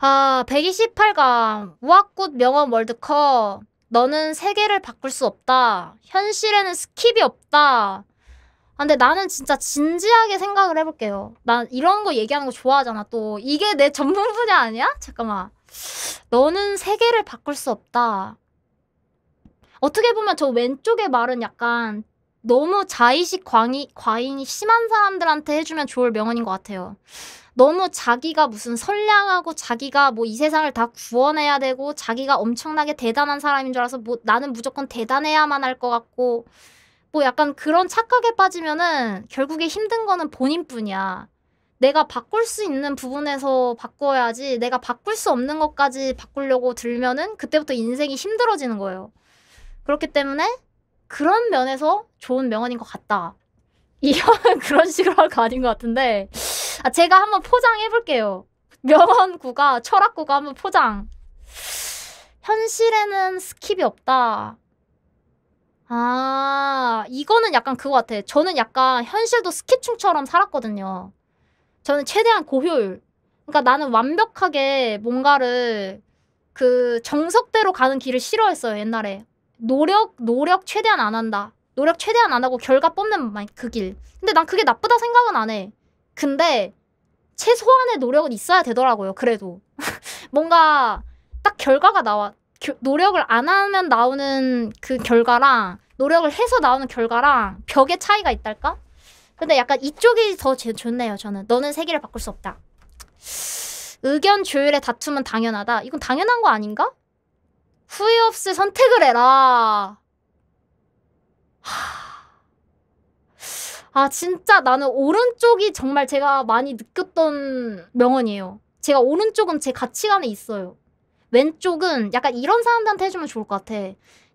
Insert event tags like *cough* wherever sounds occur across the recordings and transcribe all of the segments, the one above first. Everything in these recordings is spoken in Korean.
아, 128강 우아꽃 명언 월드컵. 너는 세계를 바꿀 수 없다. 현실에는 스킵이 없다. 아, 근데 나는 진짜 진지하게 생각을 해볼게요. 난 이런 거 얘기하는 거 좋아하잖아. 또 이게 내 전문 분야 아니야? 잠깐만. 너는 세계를 바꿀 수 없다. 어떻게 보면 저 왼쪽의 말은 약간 너무 자의식 과잉이 심한 사람들한테 해주면 좋을 명언인 것 같아요. 너무 자기가 무슨 선량하고 자기가 뭐 이 세상을 다 구원해야 되고 자기가 엄청나게 대단한 사람인 줄 알아서 뭐 나는 무조건 대단해야만 할 것 같고 뭐 약간 그런 착각에 빠지면은 결국에 힘든 거는 본인뿐이야. 내가 바꿀 수 있는 부분에서 바꿔야지 내가 바꿀 수 없는 것까지 바꾸려고 들면은 그때부터 인생이 힘들어지는 거예요. 그렇기 때문에 그런 면에서 좋은 명언인 것 같다. *laughs* 이형은 그런 식으로 할 거 아닌 것 같은데 아, 제가 한번 포장해볼게요. 명언구가, 철학구가 한번 포장. 현실에는 스킵이 없다. 아, 이거는 약간 그거 같아. 저는 약간 현실도 스킵충처럼 살았거든요. 저는 최대한 고효율. 그러니까 나는 완벽하게 뭔가를 그 정석대로 가는 길을 싫어했어요, 옛날에. 노력, 노력 최대한 안 한다. 노력 최대한 안 하고 결과 뽑는 그 길. 근데 난 그게 나쁘다 생각은 안 해. 근데 최소한의 노력은 있어야 되더라고요. 그래도 *laughs* 뭔가 딱 결과가 나와 겨, 노력을 안 하면 나오는 그 결과랑 노력을 해서 나오는 결과랑 벽의 차이가 있달까? 근데 약간 이쪽이 더 제, 좋네요. 저는 너는 세계를 바꿀 수 없다. 의견 조율의 다툼은 당연하다. 이건 당연한 거 아닌가? 후회 없을 선택을 해라. 하... 아 진짜 나는 오른쪽이 정말 제가 많이 느꼈던 명언이에요. 제가 오른쪽은 제 가치관에 있어요. 왼쪽은 약간 이런 사람들한테 해주면 좋을 것 같아.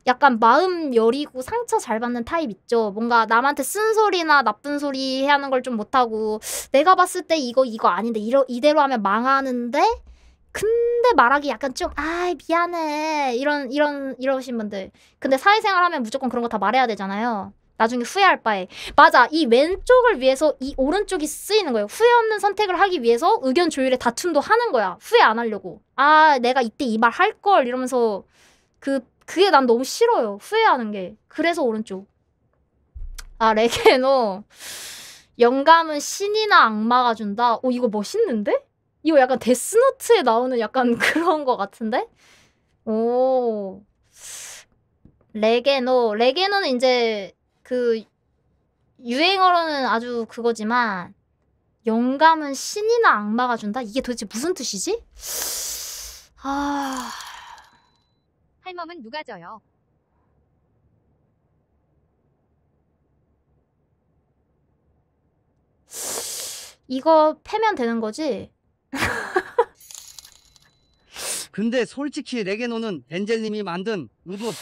약간 마음 여리고 상처 잘 받는 타입 있죠. 뭔가 남한테 쓴소리나 나쁜 소리 하는 걸 좀 못하고 내가 봤을 때 이거 이거 아닌데 이러, 이대로 하면 망하는데 근데 말하기 약간 좀아 미안해 이런 이런 이러신 분들 근데 사회생활 하면 무조건 그런 거 다 말해야 되잖아요. 나중에 후회할 바에 맞아 이 왼쪽을 위해서 이 오른쪽이 쓰이는 거예요 후회 없는 선택을 하기 위해서 의견 조율의 다툼도 하는 거야 후회 안 하려고 아 내가 이때 이 말 할 걸 이러면서 그 그게 난 너무 싫어요 후회하는 게 그래서 오른쪽 아 레게노 영감은 신이나 악마가 준다 오 이거 멋있는데 이거 약간 데스노트에 나오는 약간 *laughs* 그런 거 같은데 오 레게노 레게노는 이제 그 유행어로는 아주 그거지만 영감은 신이나 악마가 준다? 이게 도대체 무슨 뜻이지? 아... 할멈은 누가 져요? 이거 패면 되는 거지? 근데 솔직히 레게노는 엔젤님이 만든 우붓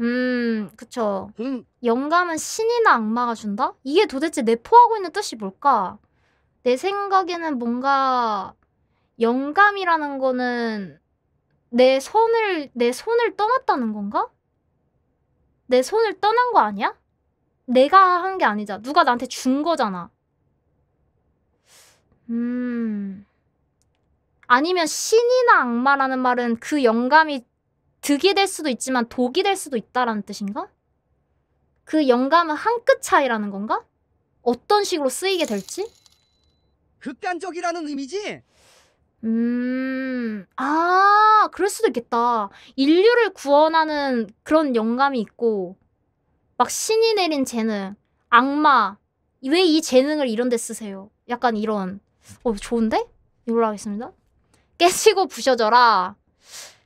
음, 그쵸. 음. 영감은 신이나 악마가 준다? 이게 도대체 내포하고 있는 뜻이 뭘까? 내 생각에는 뭔가 영감이라는 거는 내 손을 내 손을 떠났다는 건가? 내 손을 떠난 거 아니야? 내가 한 게 아니자. 누가 나한테 준 거잖아. 음. 아니면 신이나 악마라는 말은 그 영감이 득이 될 수도 있지만 독이 될 수도 있다라는 뜻인가? 그 영감은 한 끗 차이라는 건가? 어떤 식으로 쓰이게 될지? 극단적이라는 의미지? 음, 아, 그럴 수도 있겠다. 인류를 구원하는 그런 영감이 있고, 막 신이 내린 재능, 악마, 왜 이 재능을 이런 데 쓰세요? 약간 이런. 어, 좋은데? 이걸로 하겠습니다. 깨지고 부셔져라.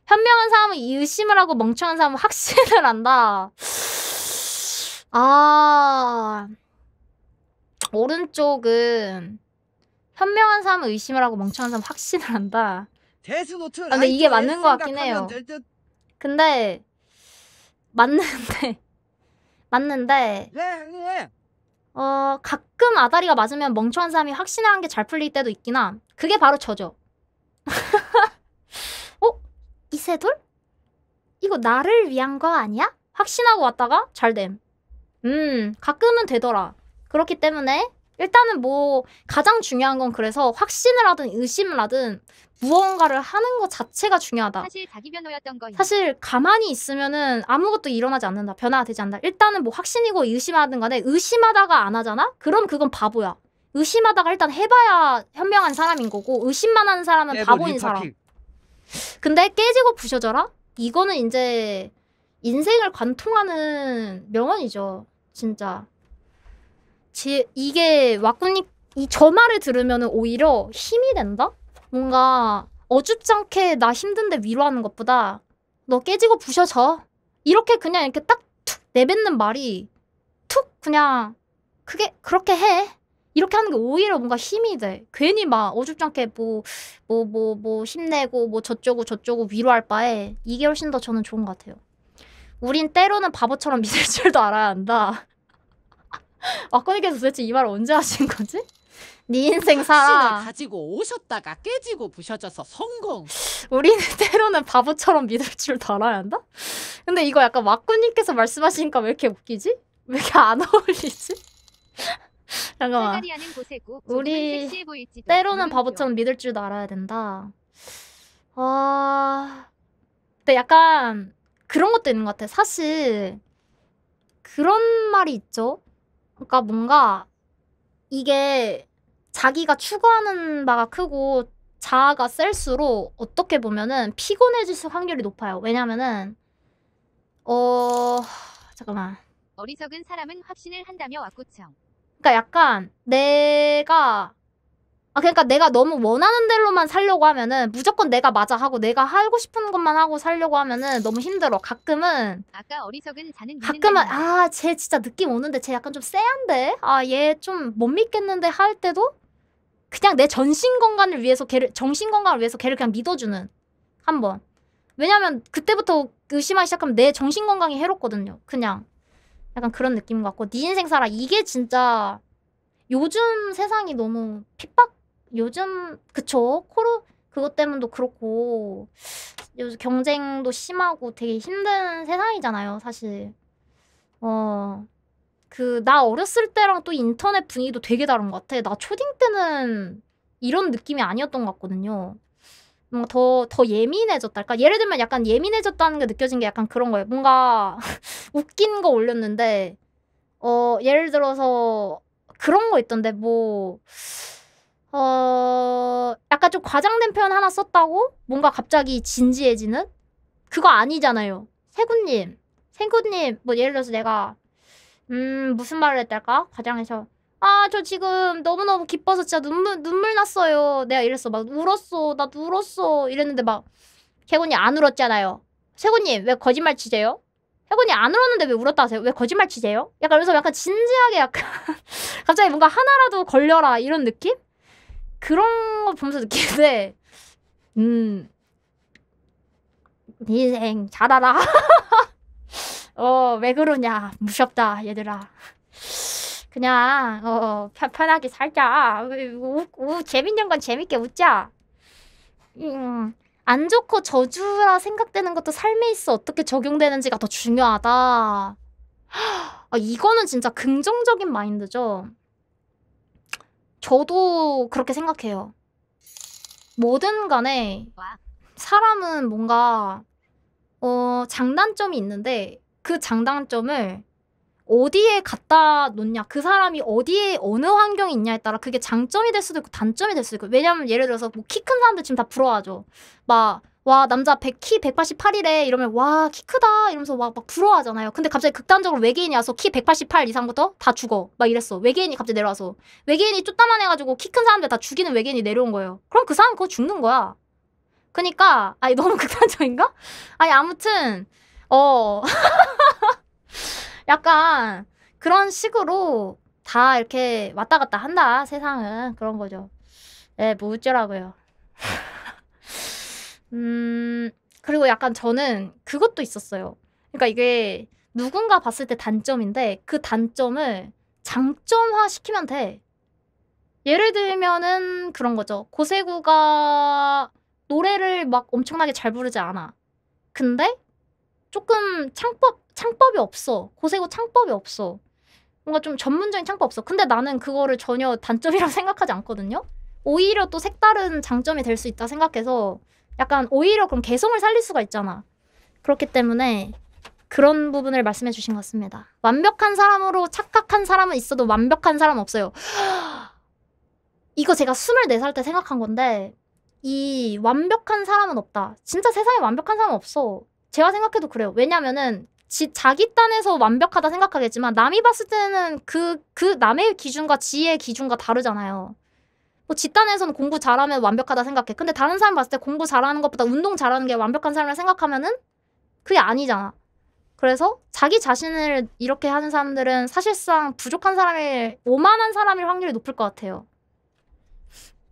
현명한 사람은 의심을 하고 멍청한 사람은 확신을 한다. 아 오른쪽은 현명한 사람은 의심을 하고 멍청한 사람은 확신을 한다. 아, 근데 이게 맞는 것 같긴 해요. 근데 맞는데 *laughs* 맞는데 네, 네. 어 가끔 아다리가 맞으면 멍청한 사람이 확신을 한 게 잘 풀릴 때도 있긴 함. 그게 바로 저죠. *laughs* 이세돌? 이거 나를 위한 거 아니야? 확신하고 왔다가 잘됨. 음, 가끔은 되더라. 그렇기 때문에 일단은 뭐 가장 중요한 건 그래서 확신을 하든 의심을 하든 무언가를 하는 것 자체가 중요하다. 사실 자기 변호였던 거 사실 가만히 있으면은 아무것도 일어나지 않는다. 변화되지 않는다. 일단은 뭐 확신이고 의심하든 간에 의심하다가 안 하잖아? 그럼 그건 바보야. 의심하다가 일단 해봐야 현명한 사람인 거고 의심만 하는 사람은 바보인 사람. 근데 깨지고 부셔져라? 이거는 이제 인생을 관통하는 명언이죠. 진짜. 지, 이게 와꾸니이 저 말을 들으면 오히려 힘이 된다? 뭔가 어줍지 않게 나 힘든데 위로하는 것보다 너 깨지고 부셔져. 이렇게 그냥 이렇게 딱 툭 내뱉는 말이 툭 그냥 그게 그렇게 해. 이렇게 하는 게 오히려 뭔가 힘이 돼. 괜히 막 어줍잖게 뭐, 뭐, 뭐, 뭐, 힘내고, 뭐, 저쩌고, 저쩌고 위로할 바에 이게 훨씬 더 저는 좋은 것 같아요. 우린 때로는 바보처럼 *laughs* 믿을 줄도 알아야 한다. *laughs* 아꺼님께서 그러니까 도대체 이 말 언제 하신 거지? *laughs* 네 인생 살아. 신을 가지고 오셨다가 깨지고 부셔져서 성공. 우리는 때로는 바보처럼 믿을 줄도 알아야 한다? 근데 이거 약간 와꾸님께서 말씀하시니까 왜 이렇게 웃기지? 왜 이렇게 안 어울리지? *laughs* 잠깐만. 아는 고세고 우리 보일지도 때로는 바보처럼 믿을 줄도 알아야 된다. 아, 근데 약간 그런 것도 있는 것 같아. 사실 그런 말이 있죠. 그러니까 뭔가 이게 자기가 추구하는 바가 크고 자아가 셀수록 어떻게 보면은 피곤해질 수 확률이 높아요. 왜냐면은 어 잠깐만 어리석은 사람은 확신을 한다며 왔구청 그러니까 약간 내가 아 그러니까 내가 너무 원하는 대로만 살려고 하면은 무조건 내가 맞아 하고 내가 하고 싶은 것만 하고 살려고 하면은 너무 힘들어. 가끔은 아까 어리석은 자는 가끔은 아쟤 진짜 느낌 오는데 쟤 약간 좀 쎄한데 아 얘 좀 못 믿겠는데 할 때도 그냥 내 전신 건강을 위해서 걔를 정신 건강을 위해서 걔를 그냥 믿어주는 한 번 왜냐면 그때부터 의심하기 시작하면 내 정신 건강이 해롭거든요. 그냥 약간 그런 느낌 같고 네 인생 살아 이게 진짜 요즘 세상이 너무 핍박 요즘 그쵸 코로 그것 때문도 그렇고 요즘 경쟁도 심하고 되게 힘든 세상이잖아요 사실 어 그 나 어렸을 때랑 또 인터넷 분위기도 되게 다른 것 같아 나 초딩 때는 이런 느낌이 아니었던 것 같거든요 뭔 뭐 더, 더 예민해졌달까? 예를 들면 약간 예민해졌다는 게 느껴진 게 약간 그런 거예요. 뭔가 *laughs* 웃긴 거 올렸는데, 어, 예를 들어서 그런 거 있던데, 뭐, 어, 약간 좀 과장된 표현 하나 썼다고 뭔가 갑자기 진지해지는? 그거 아니잖아요. 세군님세군님뭐 예를 들어서 내가, 음, 무슨 말을 했달까? 과장해서, 아, 저 지금 너무너무 기뻐서 진짜 눈물, 눈물 났어요. 내가 이랬어. 막 울었어. 나 울었어. 이랬는데 막, 세곤이 안 울었잖아요. 세곤님, 왜 거짓말 치세요? 세곤이 안 울었는데 왜 울었다 하세요? 왜 거짓말 치세요? 약간 그래서 약간 진지하게 약간, *laughs* 갑자기 뭔가 하나라도 걸려라. 이런 느낌? 그런 거 보면서 느끼는데, 음, 네 인생 잘하라. *laughs* 어, 왜 그러냐. 무섭다, 얘들아. 그냥 어, 어 편편하게 살자. 우, 우, 재밌는 건 재밌게 웃자. 음, 안 좋고 저주라 생각되는 것도 삶에 있어 어떻게 적용되는지가 더 중요하다. 아, 이거는 진짜 긍정적인 마인드죠. 저도 그렇게 생각해요. 뭐든 간에 사람은 뭔가 어, 장단점이 있는데 그 장단점을 어디에 갖다 놓냐 그 사람이 어디에 어느 환경이 있냐에 따라 그게 장점이 될 수도 있고 단점이 될 수도 있고 왜냐면 예를 들어서 뭐 키 큰 사람들 지금 다 부러워하죠 막 와 남자 100키 188이래 이러면 와 키 크다 이러면서 막, 막 부러워하잖아요 근데 갑자기 극단적으로 외계인이 와서 키 188 이상부터 다 죽어 막 이랬어 외계인이 갑자기 내려와서 외계인이 쫓다만 해가지고 키 큰 사람들 다 죽이는 외계인이 내려온 거예요 그럼 그 사람 그거 죽는 거야 그니까 아니 너무 *laughs* 극단적인가? 아니 아무튼 어 *laughs* 약간 그런 식으로 다 이렇게 왔다 갔다 한다 세상은 그런 거죠. 네, 뭐 어쩌라고요. *laughs* 음 그리고 약간 저는 그것도 있었어요. 그러니까 이게 누군가 봤을 때 단점인데 그 단점을 장점화 시키면 돼. 예를 들면은 그런 거죠. 고세구가 노래를 막 엄청나게 잘 부르지 않아. 근데 조금 창법 창법이 없어. 고세고 창법이 없어. 뭔가 좀 전문적인 창법 없어. 근데 나는 그거를 전혀 단점이라고 *laughs* 생각하지 않거든요. 오히려 또 색다른 장점이 될 수 있다 생각해서 약간 오히려 그럼 개성을 살릴 수가 있잖아. 그렇기 때문에 그런 부분을 말씀해 주신 것 같습니다. 완벽한 사람으로 착각한 사람은 있어도 완벽한 사람 없어요. *gasps* 이거 제가 24살 때 생각한 건데 이 완벽한 사람은 없다. 진짜 세상에 완벽한 사람 없어. 제가 생각해도 그래요. 왜냐면은 지, 자기 딴에서 완벽하다 생각하겠지만 남이 봤을 때는 그, 그 남의 기준과 지의 기준과 다르잖아요. 뭐 집단에서는 공부 잘하면 완벽하다 생각해. 근데 다른 사람 봤을 때 공부 잘하는 것보다 운동 잘하는 게 완벽한 사람을 생각하면은 그게 아니잖아. 그래서 자기 자신을 이렇게 하는 사람들은 사실상 부족한 사람일, 오만한 사람일 확률이 높을 것 같아요.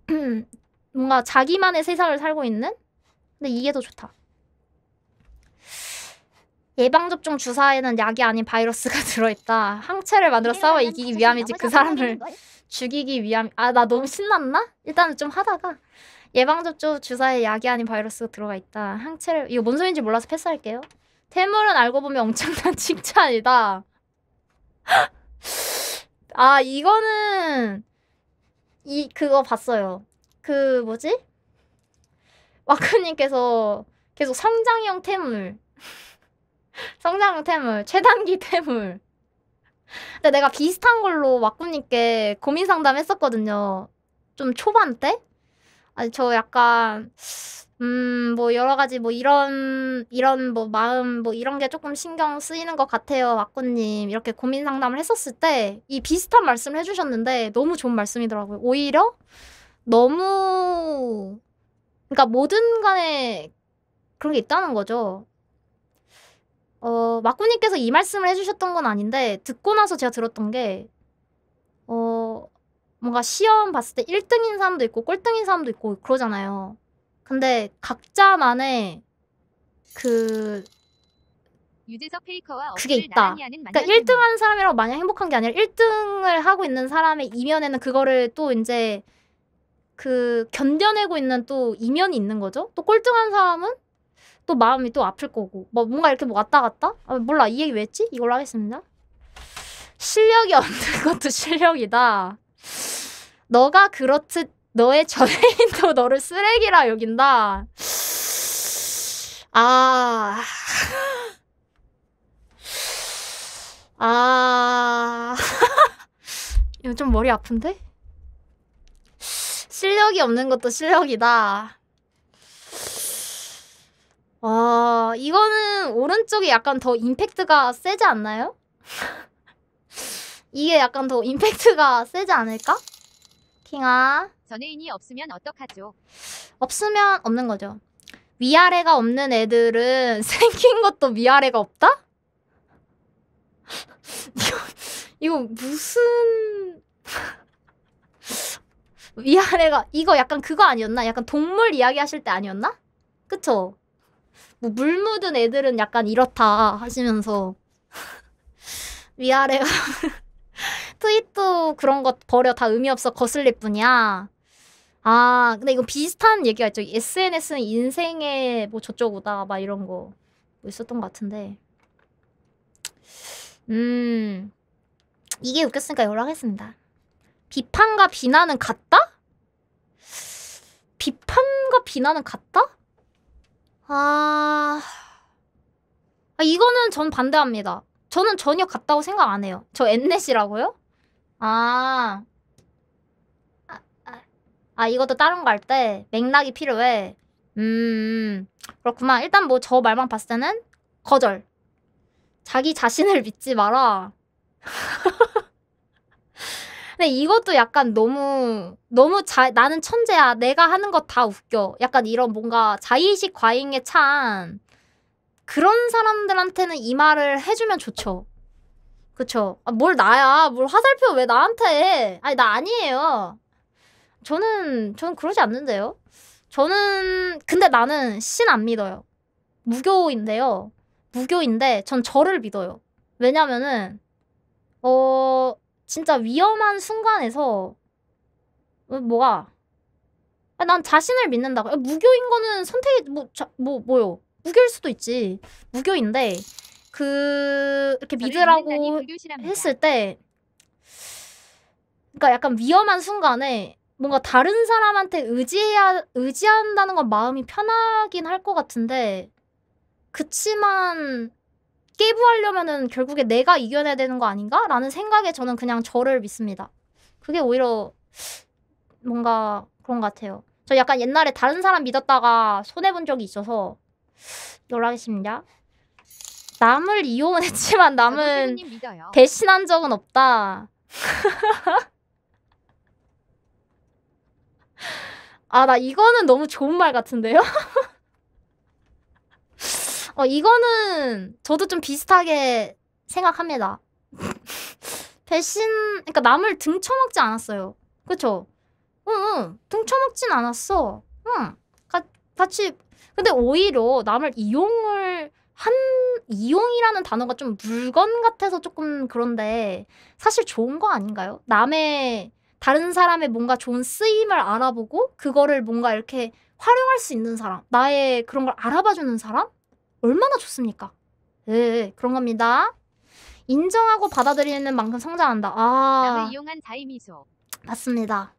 *clears throat* 뭔가 자기만의 세상을 살고 있는? 근데 이게 더 좋다. 예방접종 주사에는 약이 아닌 바이러스가 *laughs* 들어있다. 항체를 만들어 싸워 이기기 위함이지 그 사람을 *laughs* 죽이기 위함. 아 나 너무 신났나? 일단은 좀 하다가 예방접종 주사에 약이 아닌 바이러스가 들어가 있다. 항체를 이거 뭔 소린지 몰라서 패스할게요. 태물은 알고 보면 엄청난 *laughs* 칭찬이다. 아 이거는 이 그거 봤어요. 그 뭐지? 와크님께서 계속 성장형 태물 성장 퇴물, 최단기 퇴물. 근데 내가 비슷한 걸로 와꾸님께 고민 상담 했었거든요. 좀 초반 때? 아니, 저 약간, 음, 뭐, 여러 가지, 뭐, 이런, 이런, 뭐, 마음, 뭐, 이런 게 조금 신경 쓰이는 것 같아요, 와꾸님 이렇게 고민 상담을 했었을 때, 이 비슷한 말씀을 해주셨는데, 너무 좋은 말씀이더라고요. 오히려, 너무, 그러니까, 모든 간에 그런 게 있다는 거죠. 어, 마꾸님께서 이 말씀을 해주셨던 건 아닌데, 듣고 나서 제가 들었던 게, 어, 뭔가 시험 봤을 때 1등인 사람도 있고, 꼴등인 사람도 있고, 그러잖아요. 근데 각자만의 그, 유재석 페이커와 그게 있다. 그러니까 1등한 사람이라고 마냥 행복한 게 아니라 1등을 하고 있는 사람의 이면에는 그거를 또 이제 그 견뎌내고 있는 또 이면이 있는 거죠. 또 꼴등한 사람은 또 마음이 또 아플 거고 뭐 뭔가 이렇게 뭐 왔다 갔다 아, 몰라 이 얘기 왜 했지 이걸로 하겠습니다 실력이 *laughs* 없는 것도 실력이다 너가 그렇듯 너의 전해인도 *laughs* 너를 쓰레기라 여긴다 아 아. *laughs* 이거 좀 머리 아픈데? 실력이 없는 것도 실력이다. 와, 아, 이거는 오른쪽이 약간 더 임팩트가 세지 않나요? *laughs* 이게 약간 더 임팩트가 세지 않을까? 킹아. 전혜인이 없으면 어떡하죠? 없으면 없는 거죠. 위아래가 없는 애들은 *laughs* 생긴 것도 위아래가 없다? 이거, *laughs* 이거 무슨... 위아래가 이거 약간 그거 아니었나? 약간 동물 이야기 하실 때 아니었나? 그쵸? 뭐물 묻은 애들은 약간 이렇다 하시면서 *laughs* 위아래가 *laughs* 트윗도 그런 것 버려 다 의미 없어 거슬릴 뿐이야. 아 근데 이거 비슷한 얘기가 있죠. SNS는 인생의 뭐 저쪽오다 막 이런 거 뭐 있었던 것 같은데. 음 이게 웃겼으니까 연락했습니다. 비판과 비난은 같다? 비판과 비난은 같다? 아... 아 이거는 전 반대합니다. 저는 전혀 같다고 생각 안 해요. 저 엔넷이라고요? 아. 아... 아, 아, 이것도 다른 거 할 때 맥락이 필요해. 음, 음. 그렇구만. 일단 뭐 저 말만 봤을 때는 거절. 자기 자신을 믿지 마라. 근데 이것도 약간 너무 너무 자, 나는 천재야. 내가 하는 것다 웃겨. 약간 이런 뭔가 자의식 과잉에 찬 그런 사람들한테는 이 말을 해주면 좋죠. 그쵸? 아, 뭘 나야? 뭘 화살표 왜 나한테 해? 아니 나 아니에요. 저는 저는 그러지 않는데요. 저는 근데 나는 신 안 믿어요. 무교인데요. 무교인데 전 저를 믿어요. 왜냐면은 어 진짜 위험한 순간에서 어, 뭐가 아, 난 자신을 믿는다고 아, 무교인 거는 선택이 뭐, 뭐 뭐요 무교일 수도 있지 무교인데 그 이렇게 믿으라고 했을 때 그러니까 약간 위험한 순간에 뭔가 다른 사람한테 의지해야 의지한다는 건 마음이 편하긴 할 것 같은데 그치만 스케이브하려면은 결국에 내가 이겨내야 되는 거 아닌가라는 생각에 저는 그냥 저를 믿습니다. 그게 오히려 뭔가 그런 것 같아요. 저 약간 옛날에 다른 사람 믿었다가 손해본 적이 있어서 연락했습니다. 남을 이용했지만 은 아, 남은 배신한 적은 없다. *laughs* 아, 나 이거는 너무 좋은 말 같은데요? *laughs* 어, 이거는 저도 좀 비슷하게 생각합니다. *laughs* 배신, 그러니까 남을 등쳐먹지 않았어요. 그쵸? 응, 응. 등쳐먹진 않았어. 응. 가, 같이. 근데 오히려 남을 이용을 한, 이용이라는 단어가 좀 물건 같아서 조금 그런데 사실 좋은 거 아닌가요? 남의, 다른 사람의 뭔가 좋은 쓰임을 알아보고 그거를 뭔가 이렇게 활용할 수 있는 사람, 나의 그런 걸 알아봐주는 사람? 얼마나 좋습니까? 예, 예, 예, 그런 겁니다. 인정하고 받아들이는 만큼 성장한다. 아, 나를 이용한 자임이소 맞습니다.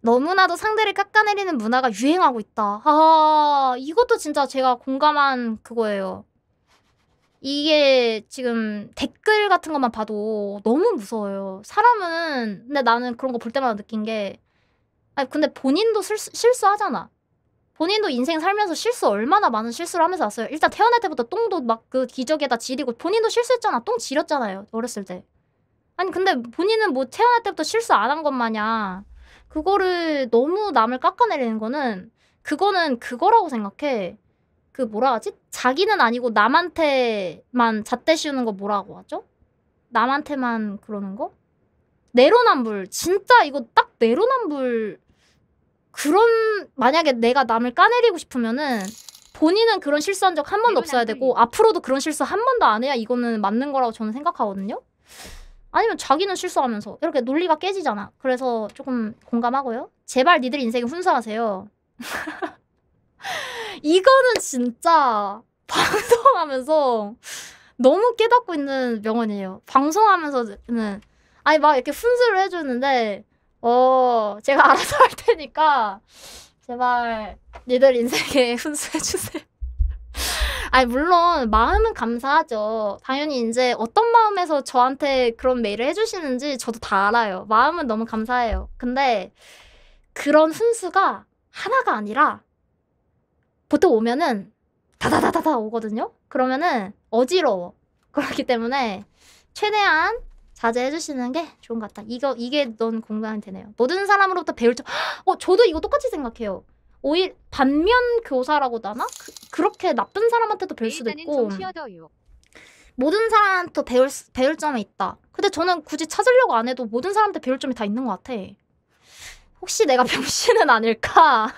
너무나도 상대를 깎아내리는 문화가 유행하고 있다. 아, 이것도 진짜 제가 공감한 그거예요. 이게 지금 댓글 같은 것만 봐도 너무 무서워요. 사람은, 근데 나는 그런 거 볼 때마다 느낀 게, 아니, 근데 본인도 실수, 실수하잖아. 본인도 인생 살면서 실수 얼마나 많은 실수를 하면서 왔어요. 일단 태어날 때부터 똥도 막 그 기저귀에다 지리고 본인도 실수했잖아. 똥 지렸잖아요. 어렸을 때. 아니 근데 본인은 뭐 태어날 때부터 실수 안 한 것 마냥 그거를 너무 남을 깎아내리는 거는 그거는 그거라고 생각해. 그 뭐라 하지? 자기는 아니고 남한테만 잣대 씌우는 거 뭐라고 하죠? 남한테만 그러는 거? 내로남불. 진짜 이거 딱 내로남불 그런 만약에 내가 남을 까내리고 싶으면은 본인은 그런 실수한 적 한 번도 없어야 되고 앞으로도 그런 실수 한 번도 안 해야 이거는 맞는 거라고 저는 생각하거든요. 아니면 자기는 실수하면서 이렇게 논리가 깨지잖아. 그래서 조금 공감하고요. 제발 니들 인생에 훈수하세요. *laughs* 이거는 진짜 방송하면서 너무 깨닫고 있는 명언이에요. 방송하면서는 아니 막 이렇게 훈수를 해주는데 어, 제가 알아서 할 테니까 제발 니들 인생에 *laughs* 훈수해주세요. 아니, 물론 마음은 감사하죠. 당연히 이제 어떤 마음에서 저한테 그런 메일을 해주시는지 저도 다 알아요. 마음은 너무 감사해요. 근데 그런 훈수가 하나가 아니라 보통 오면은 다다다다다 오거든요? 그러면은 어지러워. 그렇기 때문에 최대한 자제해 주시는 게 좋은 것 같다. 이거 이게 넌 공감이 되네요. 모든 사람으로부터 배울 점. *gasps* 어, 저도 이거 똑같이 생각해요. 오일 반면 교사라고도 하나? 그, 렇게 나쁜 사람한테도 배울 수도 있고. 모든 사람한테 배울 배울 점이 있다. 근데 저는 굳이 찾으려고 안 해도 모든 사람한테 배울 점이 다 있는 것 같아. 혹시 내가 *laughs* 병신은 아닐까?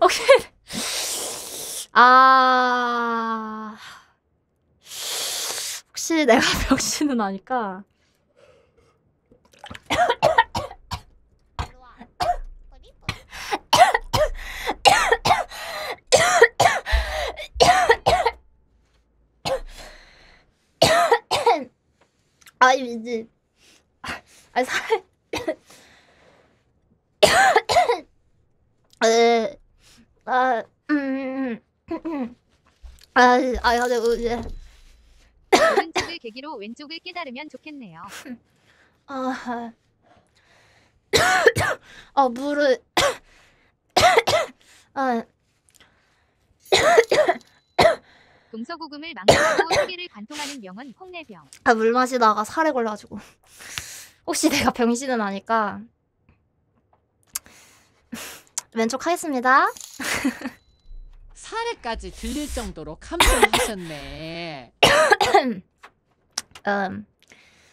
오케이. *laughs* 아. 역시 내가 병시는 아니까 아이 미지 아니 살 아, 음, 아, 아, 아, 아, 아, 아, 오른쪽을 계기로 왼쪽을 깨달으면 좋겠네요. 아, *coughs* 어, 물을, *coughs* 아, 동서고금을 *coughs* 망가고 세계를 관통하는 병은 콩내병. 아, 물 마시다가 살에 걸려가지고. 혹시 내가 병신은 아니까. 왼쪽 하겠습니다. 사례까지 들릴 정도로 감동하셨네. *coughs* 음,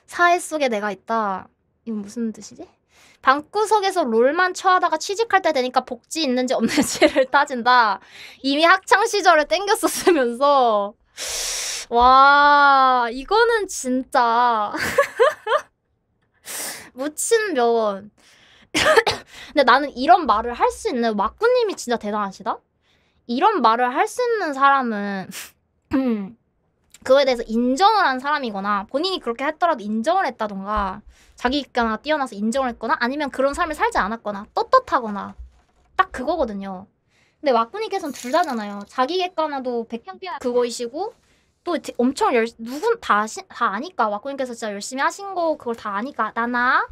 사회 속에 내가 있다. 이건 무슨 뜻이지? 방구석에서 롤만 쳐하다가 취직할 때 되니까 복지 있는지 없는지를 *laughs* 따진다. 이미 학창 시절을 땡겼었으면서 와 이거는 진짜 묻힌 *laughs* 면. *coughs* 근데 나는 이런 말을 할 수 있는 마꾸님이 진짜 대단하시다. 이런 말을 할 수 있는 사람은 *clears throat* 음, 그거에 대해서 인정을 한 사람이거나 본인이 그렇게 했더라도 인정을 했다던가 자기가 뛰어나서 인정을 했거나 아니면 그런 삶을 살지 않았거나 떳떳하거나 딱 그거거든요. 근데 와꾸니께서는둘 다잖아요. 자기 객관화도 백향비아 그거이시고 또 엄청 열 누군 다, 시, 다 아니까 와꾸니께서 진짜 열심히 하신 거 그걸 다 아니까 나나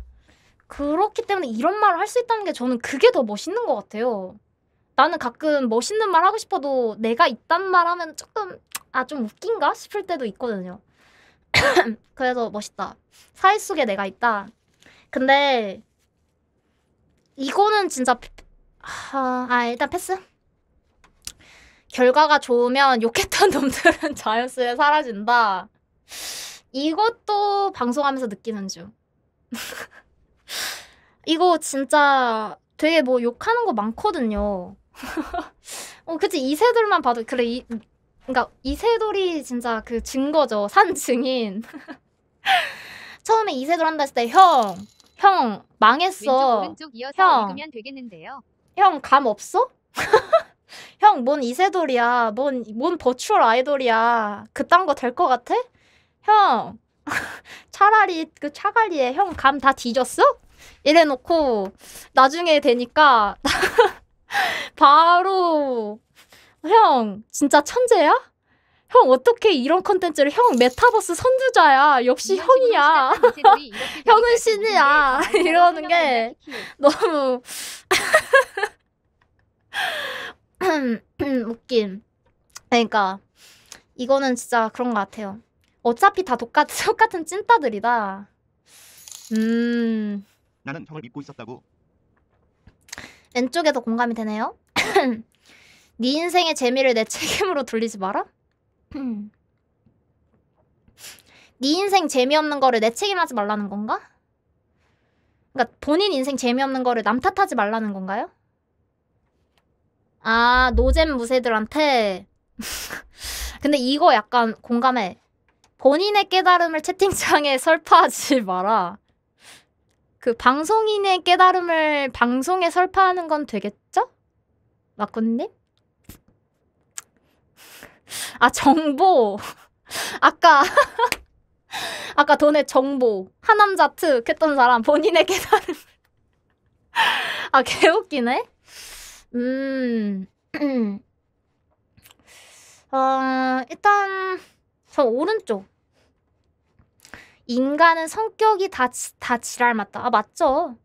그렇기 때문에 이런 말을 할 수 있다는 게 저는 그게 더 멋있는 것 같아요. 나는 가끔 멋있는 말 하고 싶어도 내가 있단 말 하면 조금 아좀 웃긴가 싶을 때도 있거든요. *coughs* 그래서 멋있다. 사회 속에 내가 있다. 근데 이거는 진짜 아, 아 일단 패스. 결과가 좋으면 욕했던 *laughs* 놈들은 자연스레 사라진다. 이것도 방송하면서 느끼는 중. *laughs* 이거 진짜 되게 뭐 욕하는 거 많거든요. *laughs* 어, 그치, 이 세들만 봐도, 그래, 이, 그러니까 이세돌이 진짜 그 증거죠. 산 증인. *laughs* 처음에 이세돌 한다 했을 때 형, 형 망했어. 왼쪽, 형, 형 감 없어? *laughs* 형, 뭔 이세돌이야. 뭔, 뭔 버추얼 아이돌이야. 그딴 거 될 것 같아? 형, *laughs* 차라리 그차갈리에형 감 다 뒤졌어? 이래놓고 나중에 되니까 바로 형 진짜 천재야? 형 어떻게 이런 컨텐츠를 형 메타버스 선두자야 역시 형이야 *laughs* 형은 신이야 아, 이러는 게 너무 *laughs* 웃긴 그러니까 이거는 진짜 그런 것 같아요 어차피 다 똑같, *laughs* 똑같은 찐따들이다 음 나는 형을 믿고 있었다고 왼쪽에도 공감이 되네요 네 인생의 재미를 내 책임으로 돌리지 마라? 네 인생 재미없는 거를 내 책임하지 말라는 건가? 그러니까 본인 인생 재미없는 거를 남 탓하지 말라는 건가요? 아 노잼 무새들한테 *laughs* 근데 이거 약간 공감해 본인의 깨달음을 채팅창에 *laughs* 설파하지 마라 그 방송인의 깨달음을 방송에 설파하는 건 되겠죠? 마꾸님? 아, 정보. 아까 아까 돈의 정보 하남자 특 했던 사람 본인의 계산을 아 개웃기네 음 *clears throat* 어, 일단 저 오른쪽 인간은 성격이 다, 다 지랄 맞다 아 맞죠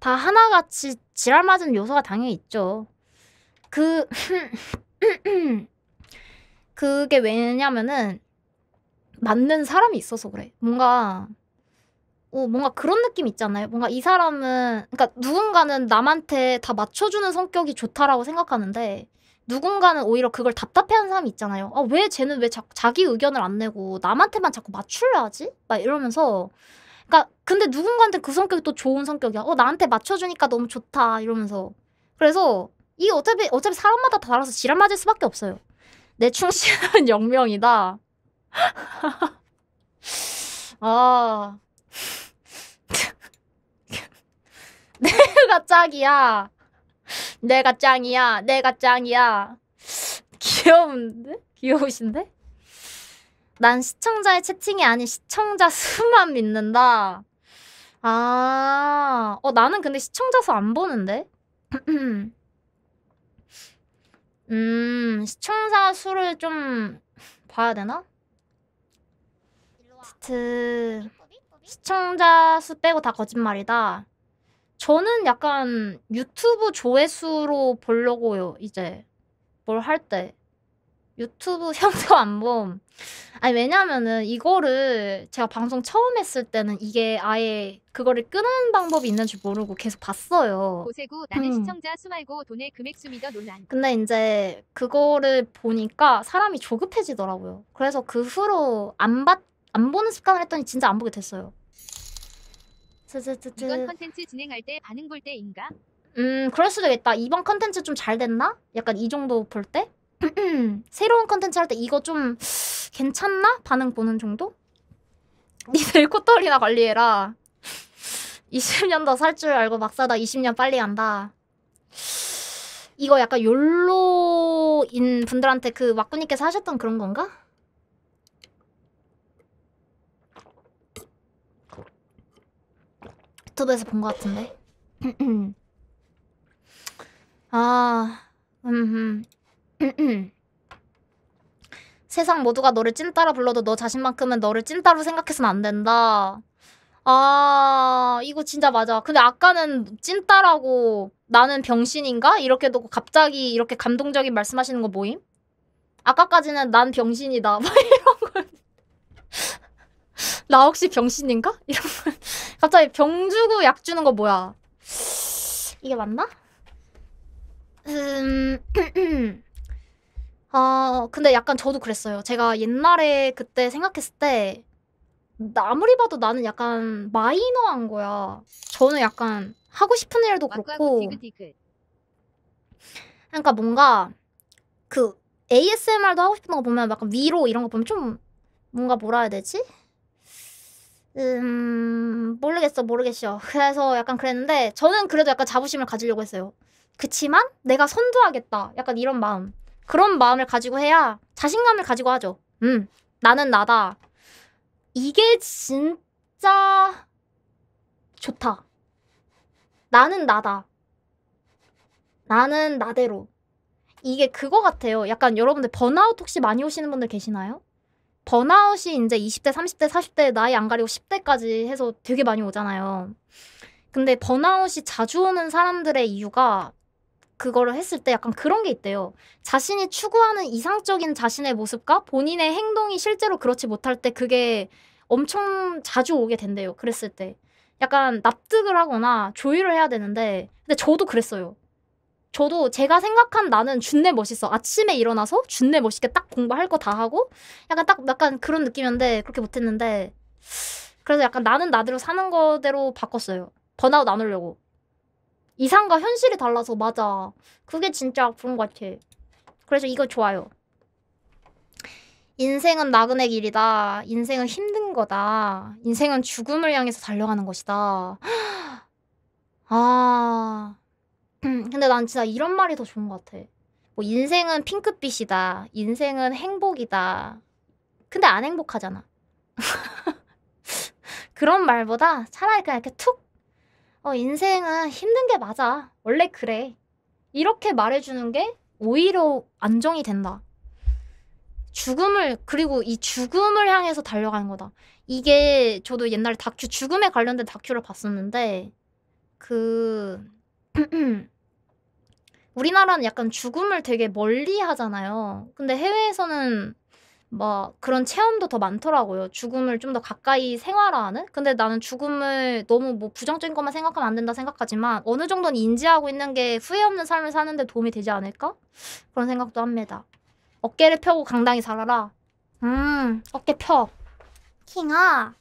다 하나같이 지랄 맞은 요소가 당연히 있죠 그 *clears throat* 그게 왜냐면은 맞는 사람이 있어서 그래. 뭔가 어, 뭔가 그런 느낌 있잖아요. 뭔가 이 사람은 그러니까 누군가는 남한테 다 맞춰주는 성격이 좋다라고 생각하는데 누군가는 오히려 그걸 답답해하는 사람이 있잖아요. 아, 왜 쟤는 왜 자, 자기 의견을 안 내고 남한테만 자꾸 맞추려 하지? 막 이러면서 그러니까 근데 누군가한테 그 성격이 또 좋은 성격이야. 어 나한테 맞춰주니까 너무 좋다 이러면서 그래서 이게 어차피 어차피 사람마다 다 달라서 지랄 맞을 수밖에 없어요. 내 충실은 *laughs* 영명이다. 아. *laughs* 내가 짱이야. 내가 짱이야. 내가 짱이야. 귀여운데? 귀여우신데? 난 시청자의 채팅이 아닌 시청자 수만 믿는다. 아, 어, 나는 근데 시청자 수 안 보는데? *clears throat* 음, 시청자 수를 좀 봐야 되나? 트 시청자 수 빼고 다 거짓말이다. 저는 약간 유튜브 조회수로 보려고요, 이제. 뭘 할 때. 유튜브 *laughs* 형도 안 봄. 아니 왜냐면은 이거를 제가 방송 처음 했을 때는 이게 아예 그거를 끊는 방법이 있는 줄 모르고 계속 봤어요. 고세구 나는 음. 시청자 수 말고 돈의 금액 수미더 논란. 근데 이제 그거를 보니까 사람이 조급해지더라고요. 그래서 그 후로 안 봤, 안 보는 습관을 했더니 진짜 안 보게 됐어요. 쯔쯔쯔쯔. 이건 컨텐츠 진행할 때 반응 볼 때인가? 음 그럴 수도 있다. 이번 컨텐츠 좀 잘 됐나? 약간 이 정도 볼 때? 음, 새로운 컨텐츠 할 때 이거 좀 괜찮나? 반응 보는 정도? 니들 코털이나 관리해라. 20년 더 살 줄 알고 막 사다 20년 빨리 한다. 이거 약간 욜로인 분들한테 그와꾸님께서 하셨던 그런 건가? 유튜브에서 본 것 같은데. *clears throat* 아, 음, 음, 음. 세상 모두가 너를 찐따라 불러도 너 자신만큼은 너를 찐따로 생각해서는 안 된다. 아, 이거 진짜 맞아. 근데 아까는 찐따라고 나는 병신인가? 이렇게 놓고 갑자기 이렇게 감동적인 말씀하시는 거뭐임 아까까지는 난 병신이다. 막 *laughs* 뭐 이런 건. 나 혹시 병신인가? 이런 건. 갑자기 병 주고 약 주는 거 뭐야? 이게 맞나? 음. *clears throat* 음. 아, 근데 약간 저도 그랬어요. 제가 옛날에 그때 생각했을 때 아무리 봐도 나는 약간 마이너한 거야. 저는 약간 하고 싶은 일도 그렇고 그러니까 뭔가 그 ASMR도 하고 싶은 거 보면 약간 위로 이런 거 보면 좀 뭔가 뭐라 해야 되지? 음 모르겠어 모르겠어 그래서 약간 그랬는데 저는 그래도 약간 자부심을 가지려고 했어요 그치만 내가 선두하겠다 약간 이런 마음 그런 마음을 가지고 해야 자신감을 가지고 하죠. 음, 나는 나다. 이게 진짜 좋다. 나는 나다. 나는 나대로. 이게 그거 같아요. 약간 여러분들 번아웃 혹시 많이 오시는 분들 계시나요? 번아웃이 이제 20대, 30대, 40대 나이 안 가리고 10대까지 해서 되게 많이 오잖아요. 근데 번아웃이 자주 오는 사람들의 이유가 그거를 했을 때 약간 그런 게 있대요. 자신이 추구하는 이상적인 자신의 모습과 본인의 행동이 실제로 그렇지 못할 때 그게 엄청 자주 오게 된대요. 그랬을 때. 약간 납득을 하거나 조율을 해야 되는데 근데 저도 그랬어요. 저도 제가 생각한 나는 준내 멋있어. 아침에 일어나서 준내 멋있게 딱 공부할 거 다 하고 약간 딱 약간 그런 느낌이었는데 그렇게 못했는데 그래서 약간 나는 나대로 사는 거대로 바꿨어요. 번아웃 안 오려고. 이상과 현실이 달라서 맞아. 그게 진짜 그런 것 같아. 그래서 이거 좋아요. 인생은 나그네 길이다. 인생은 힘든 거다. 인생은 죽음을 향해서 달려가는 것이다. *gasps* 아. *clears throat* 근데 난 진짜 이런 말이 더 좋은 것 같아. 뭐 인생은 핑크빛이다. 인생은 행복이다. 근데 안 행복하잖아. *laughs* 그런 말보다 차라리 그냥 이렇게 툭 어, 인생은 힘든 게 맞아. 원래 그래. 이렇게 말해주는 게 오히려 안정이 된다. 죽음을, 그리고 이 죽음을 향해서 달려가는 거다. 이게 저도 옛날에 다큐, 죽음에 관련된 다큐를 봤었는데, 그, *clears throat* 우리나라는 약간 죽음을 되게 멀리 하잖아요. 근데 해외에서는 막 뭐 그런 체험도 더 많더라고요. 죽음을 좀 더 가까이 생활화하는? 근데 나는 죽음을 너무 뭐 부정적인 것만 생각하면 안 된다 생각하지만 어느 정도는 인지하고 있는 게 후회 없는 삶을 사는데 도움이 되지 않을까? 그런 생각도 합니다. 어깨를 펴고 강당히 살아라. 음, 어깨 펴. 킹아.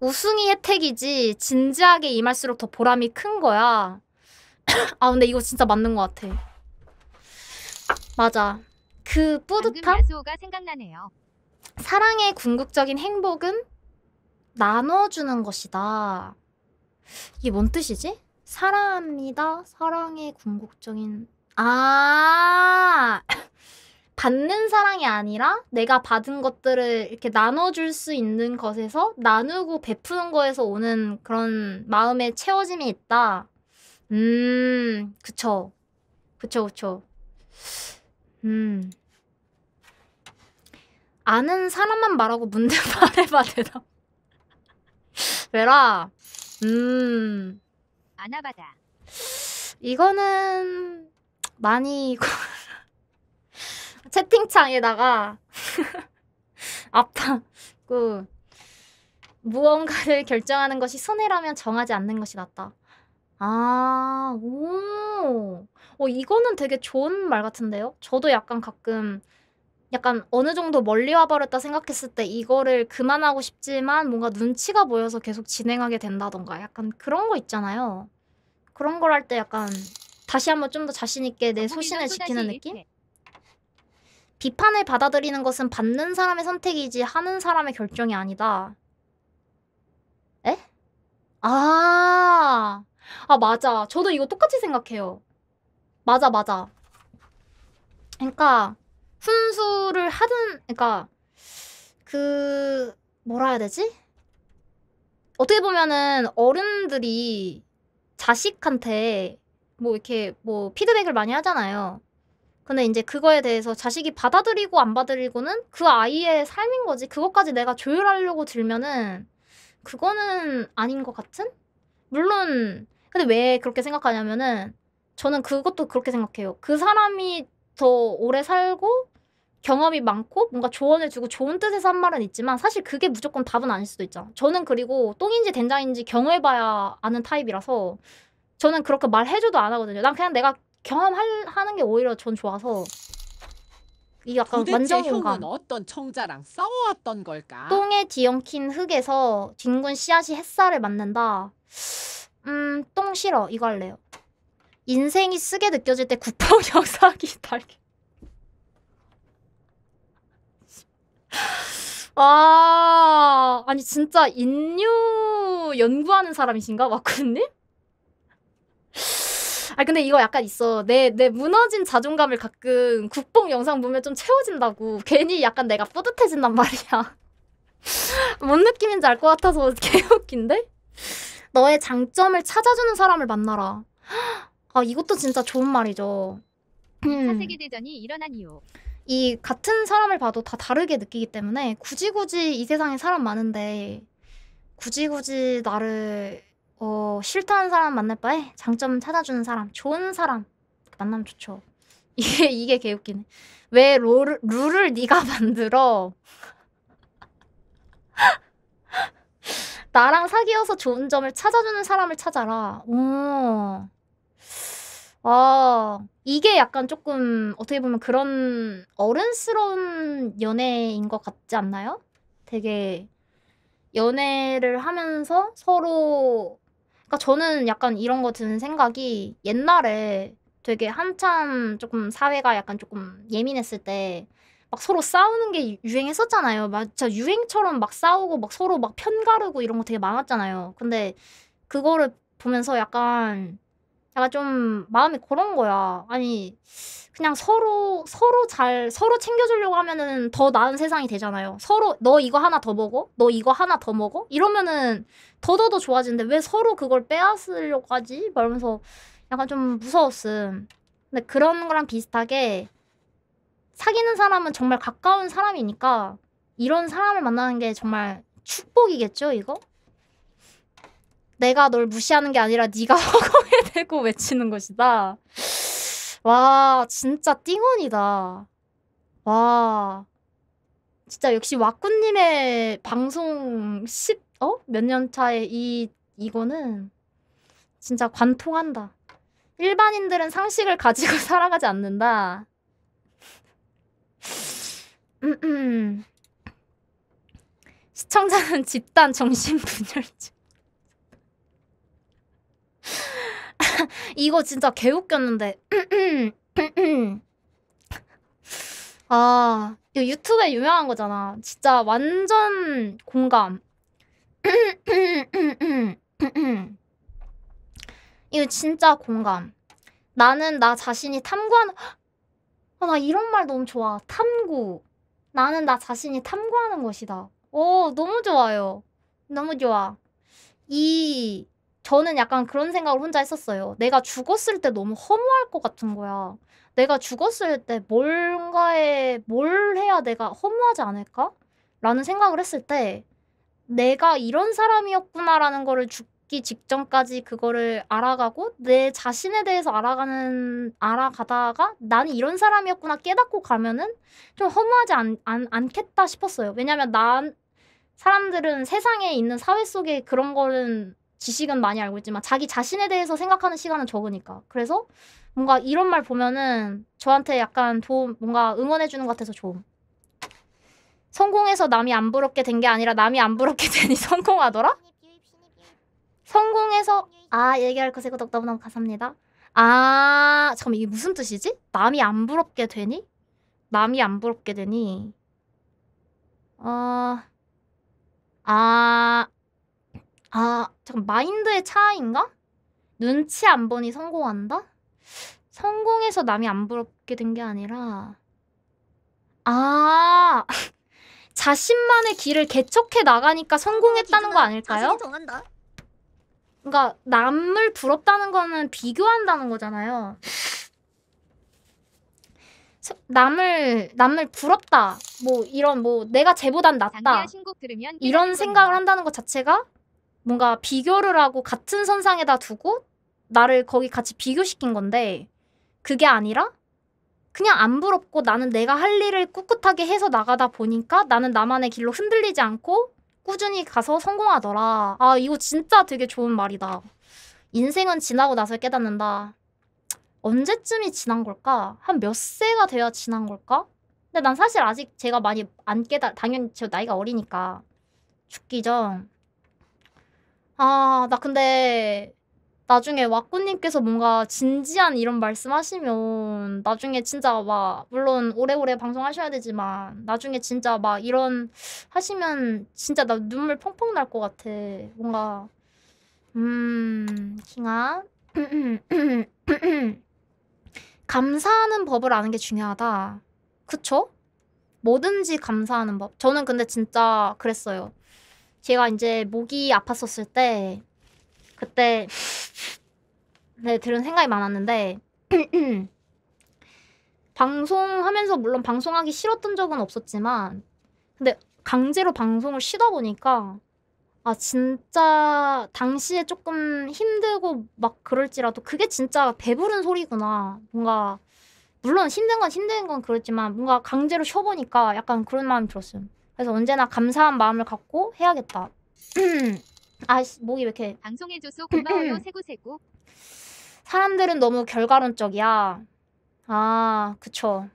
우승이 혜택이지 진지하게 임할수록 더 보람이 큰 거야. *coughs* 아 근데 이거 진짜 맞는 것 같아. 맞아. 그 뿌듯함? 야 생각나네요. 사랑의 궁극적인 행복은 나눠주는 것이다. 이게 뭔 뜻이지? 사랑합니다. 사랑의 궁극적인 아 *laughs* 받는 사랑이 아니라 내가 받은 것들을 이렇게 나눠줄 수 있는 것에서 나누고 베푸는 거에서 오는 그런 마음의 채워짐이 있다. 음, 그쵸. 그쵸, 그쵸. 음. 아는 사람만 말하고 문득 만해봐 대답. 왜라? 음. 나 이거는 많이 *laughs* 채팅창에다가 아파고 *laughs* 무언가를 결정하는 것이 손해라면 정하지 않는 것이 낫다. 아, 오. 어, 이거는 되게 좋은 말 같은데요? 저도 약간 가끔 약간 어느 정도 멀리 와버렸다 생각했을 때 이거를 그만하고 싶지만 뭔가 눈치가 보여서 계속 진행하게 된다던가 약간 그런 거 있잖아요. 그런 걸 할 때 약간 다시 한번 좀 더 자신있게 내 소신을 지키는 느낌? 비판을 받아들이는 것은 받는 사람의 선택이지 하는 사람의 결정이 아니다. 에? 아, 아, 맞아. 저도 이거 똑같이 생각해요. 맞아 맞아. 그러니까 훈수를 하든 그러니까 그 뭐라 해야 되지? 어떻게 보면은 어른들이 자식한테 뭐 이렇게 뭐 피드백을 많이 하잖아요. 근데 이제 그거에 대해서 자식이 받아들이고 안 받아들이고는 그 아이의 삶인 거지. 그것까지 내가 조율하려고 들면은 그거는 아닌 것 같은? 물론 근데 왜 그렇게 생각하냐면은 저는 그것도 그렇게 생각해요. 그 사람이 더 오래 살고 경험이 많고 뭔가 조언해주고 좋은 뜻에서 한 말은 있지만 사실 그게 무조건 답은 아닐 수도 있죠. 저는 그리고 똥인지 된장인지 경험해봐야 아는 타입이라서 저는 그렇게 말해줘도 안 하거든요. 난 그냥 내가 경험하는 게 오히려 전 좋아서 이 약간 완전 공감. 어떤 청자랑 싸워왔던 걸까? 똥에 뒤엉킨 흙에서 뒹군 씨앗이 햇살에 맞는다. 음, 똥 싫어. 이거 할래요. 인생이 쓰게 느껴질 때 국뽕 영상이 달게 아, 아니 진짜 인류 연구하는 사람이신가 와꾸님? 아 근데 이거 약간 있어 내 내 무너진 자존감을 가끔 국뽕 영상 보면 좀 채워진다고 괜히 약간 내가 뿌듯해진단 말이야 *laughs* 뭔 느낌인지 알 것 같아서 *laughs* 개웃긴데 너의 장점을 찾아주는 사람을 만나라 아 이것도 진짜 좋은 말이죠. 음. 사세계 대전이 일어난 이후 이 같은 사람을 봐도 다 다르게 느끼기 때문에 굳이 굳이 이 세상에 사람 많은데 굳이 굳이 나를 어, 싫다는 사람 만날 바에 장점 찾아주는 사람, 좋은 사람 만나면 좋죠. *laughs* 이게 이게 개웃기네. 왜 롤, 룰을 네가 *laughs* 만들어? *laughs* 나랑 사귀어서 좋은 점을 찾아주는 사람을 찾아라. 오. 아, 이게 약간 조금 어떻게 보면 그런 어른스러운 연애인 것 같지 않나요? 되게 연애를 하면서 서로 그러니까 저는 약간 이런 거 드는 생각이 옛날에 되게 한참 조금 사회가 약간 조금 예민했을 때 막 서로 싸우는 게 유행했었잖아요. 막 진짜 유행처럼 막 싸우고 막 서로 막 편가르고 이런 거 되게 많았잖아요. 근데 그거를 보면서 약간 제가 좀 마음이 그런 거야. 아니 그냥 서로 서로 잘 서로 챙겨주려고 하면은 더 나은 세상이 되잖아요. 서로 너 이거 하나 더 먹어, 너 이거 하나 더 먹어 이러면은 더더더 좋아지는데 왜 서로 그걸 빼앗으려고 하지? 말면서 약간 좀 무서웠음. 근데 그런 거랑 비슷하게 사귀는 사람은 정말 가까운 사람이니까 이런 사람을 만나는 게 정말 축복이겠죠, 이거? 내가 널 무시하는 게 아니라 네가 *laughs* 허공에 대고 외치는 것이다. 와 진짜 띵원이다. 와 진짜 역시 와꾸님의 방송 10, 어? 몇 년 차에 이, 이거는 진짜 관통한다. 일반인들은 상식을 가지고 *laughs* 살아가지 않는다. 시청자는 집단 정신분열증. *laughs* 이거 진짜 개웃겼는데. 아, 이거 유튜브에 유명한 거잖아. 진짜 완전 공감. 이거 진짜 공감. 나는 나 자신이 탐구하는, 아, 나 이런 말 너무 좋아. 탐구. 나는 나 자신이 탐구하는 것이다. 오, 너무 좋아요. 너무 좋아. 이 저는 약간 그런 생각을 혼자 했었어요. 내가 죽었을 때 너무 허무할 것 같은 거야. 내가 죽었을 때 뭔가에 뭘 해야 내가 허무하지 않을까? 라는 생각을 했을 때 내가 이런 사람이었구나라는 거를 죽기 직전까지 그거를 알아가고 내 자신에 대해서 알아가는 알아가다가 난 이런 사람이었구나 깨닫고 가면은 좀 허무하지 않, 않, 않겠다 싶었어요. 왜냐면 난 사람들은 세상에 있는 사회 속에 그런 거는 지식은 많이 알고 있지만 자기 자신에 대해서 생각하는 시간은 적으니까. 그래서 뭔가 이런 말 보면은 저한테 약간 도움, 뭔가 응원해주는 것 같아서 좋음. 성공해서 남이 안 부럽게 된 게 아니라 남이 안 부럽게 되니 *laughs* 성공하더라? 성공해서 아 얘기할 것에 구독 너무너무 감사합니다. 아잠깐 이게 무슨 뜻이지? 남이 안 부럽게 되니? 남이 안 부럽게 되니? 어... 아... 아, 잠깐 마인드의 차이인가? 눈치 안 보니 성공한다? 성공해서 남이 안 부럽게 된 게 아니라 아 *laughs* 자신만의 길을 개척해 나가니까 성공했다는 거 아닐까요? 그러니까 남을 부럽다는 거는 비교한다는 거잖아요. 남을 남을 부럽다 뭐 이런 뭐 내가 쟤보단 낫다 이런 생각을 한다는 것 자체가 뭔가 비교를 하고 같은 선상에다 두고 나를 거기 같이 비교시킨 건데 그게 아니라 그냥 안 부럽고 나는 내가 할 일을 꿋꿋하게 해서 나가다 보니까 나는 나만의 길로 흔들리지 않고 꾸준히 가서 성공하더라. 아, 이거 진짜 되게 좋은 말이다. 인생은 지나고 나서 깨닫는다. 언제쯤이 지난 걸까? 한 몇 세가 돼야 지난 걸까? 근데 난 사실 아직 제가 많이 안 깨달, 당연히 제 나이가 어리니까. 죽기 전 아, 나 근데 나중에 와꾸님께서 뭔가 진지한 이런 말씀하시면 나중에 진짜 막 물론 오래오래 방송하셔야 되지만 나중에 진짜 막 이런 하시면 진짜 나 눈물 펑펑 날 것 같아. 뭔가 음, 킹아. *clears throat* 감사하는 법을 아는 게 중요하다. 그쵸? 뭐든지 감사하는 법. 저는 근데 진짜 그랬어요. 제가 이제 목이 아팠었을 때 그때 네, 들은 생각이 많았는데 *clears throat* 방송하면서 물론 방송하기 싫었던 적은 없었지만 근데 강제로 방송을 쉬다 보니까 아 진짜 당시에 조금 힘들고 막 그럴지라도 그게 진짜 배부른 소리구나 뭔가 물론 힘든 건 힘든 건 그렇지만 뭔가 강제로 쉬어보니까 약간 그런 마음이 들었어요 그래서 언제나 감사한 마음을 갖고 해야겠다. *clears throat* 아 목이 왜 이렇게 방송해줘서 고마워요 *clears throat* 세구세구 사람들은 너무 결과론적이야. 아 그쵸.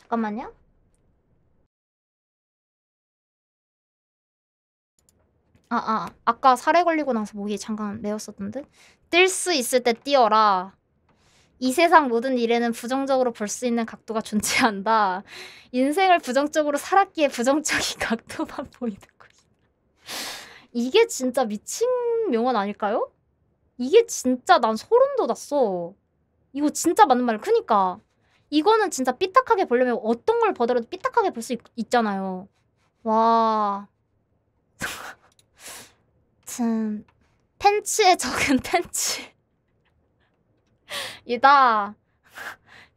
잠깐만요. 아, 아, 아. 아까 살해 걸리고 나서 목이 잠깐 메었었던데? 뜰 수 있을 때 뛰어라. 이 세상 모든 일에는 부정적으로 볼 수 있는 각도가 존재한다. 인생을 부정적으로 살았기에 부정적인 *laughs* 각도만 보이는 것이다. 이게 진짜 미친 명언 아닐까요? 이게 진짜 난 소름 돋았어. 이거 진짜 맞는 말. 그니까 이거는 진짜 삐딱하게 보려면 어떤 걸 보더라도 삐딱하게 볼 수 있잖아요. 와. *laughs* 참 팬츠에 적은 팬츠. 이다.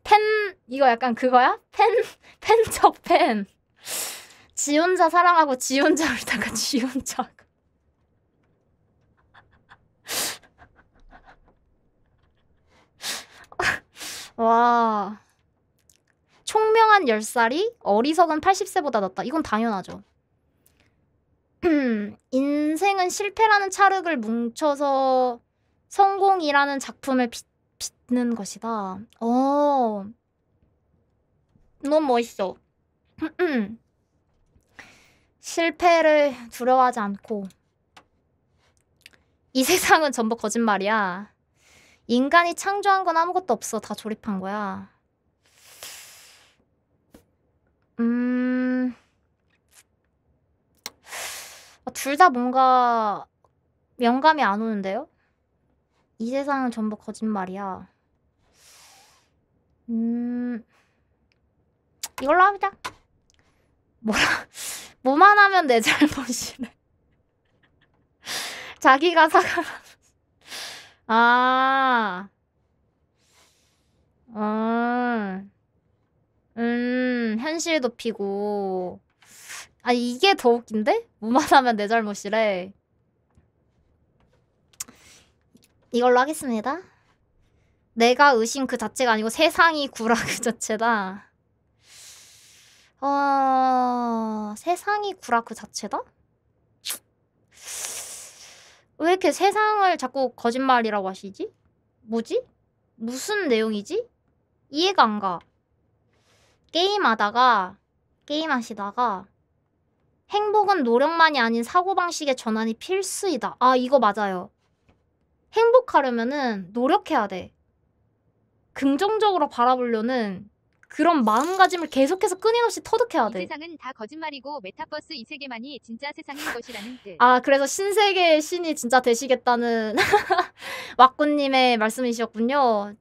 팬 이거 약간 그거야? 팬 팬척 팬. 지 혼자 사랑하고 지 혼자 울다가 지 혼자. 와. 총명한 10살이 어리석은 80세보다 낫다. 이건 당연하죠. *clears throat* 인생은 실패라는 찰흙을 뭉쳐서 성공이라는 작품을 빛는 것이다. 어. 너무 멋있어. *clears throat* 실패를 두려워하지 않고 이 세상은 전부 거짓말이야. 인간이 창조한 건 아무것도 없어. 다 조립한 거야. 음. 어, 둘다 뭔가 명감이 안 오는데요? 이 세상은 전부 거짓말이야. 음 이걸로 하자 뭐라 *laughs* 뭐만 하면 내잘못이래 *laughs* 자기가 사과 아 어. 음, 현실 도피고 아, 이게 더 웃긴데? 무만하면 내 잘못이래. 이걸로 하겠습니다. 내가 의심 그 자체가 아니고 세상이 구라 그 자체다. 어, 세상이 구라 그 자체다? 왜 이렇게 세상을 자꾸 거짓말이라고 하시지? 뭐지? 무슨 내용이지? 이해가 안 가. 게임하다가, 게임하시다가, 행복은 노력만이 아닌 사고방식의 전환이 필수이다. 아, 이거 맞아요. 행복하려면 노력해야 돼. 긍정적으로 바라보려는 그런 마음가짐을 계속해서 끊임없이 터득해야 돼. 이 세상은 다 거짓말이고 메타버스 이 세계만이 진짜 세상인 것이라는 뜻. 아 그래서 신세계의 신이 진짜 되시겠다는 *laughs* 왁구님의 말씀이셨군요.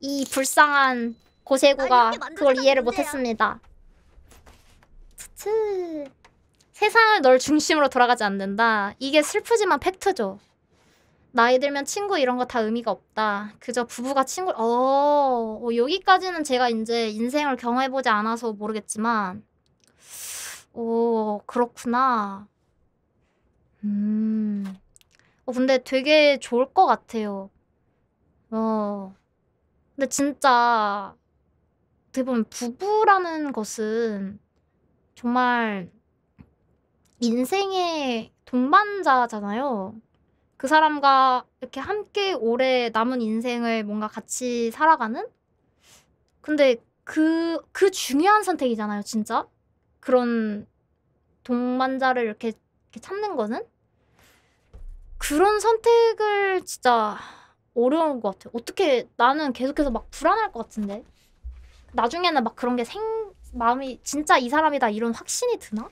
이 불쌍한 고세구가 그걸 이해를 못했습니다. 세상을 널 중심으로 돌아가지 않는다. 이게 슬프지만 팩트죠. 나이 들면 친구 이런 거 다 의미가 없다. 그저 부부가 친구, 어, 어, 여기까지는 제가 이제 인생을 경험해보지 않아서 모르겠지만, 오, 어, 그렇구나. 음, 어, 근데 되게 좋을 것 같아요. 어, 근데 진짜, 어떻게 보면 부부라는 것은 정말 인생의 동반자잖아요. 그 사람과 이렇게 함께 오래 남은 인생을 뭔가 같이 살아가는? 근데 그, 그 중요한 선택이잖아요, 진짜. 그런 동반자를 이렇게, 이렇게 찾는 거는? 그런 선택을 진짜 어려운 것 같아요. 어떻게 나는 계속해서 막 불안할 것 같은데. 나중에는 막 그런 게 생, 마음이 진짜 이 사람이다 이런 확신이 드나?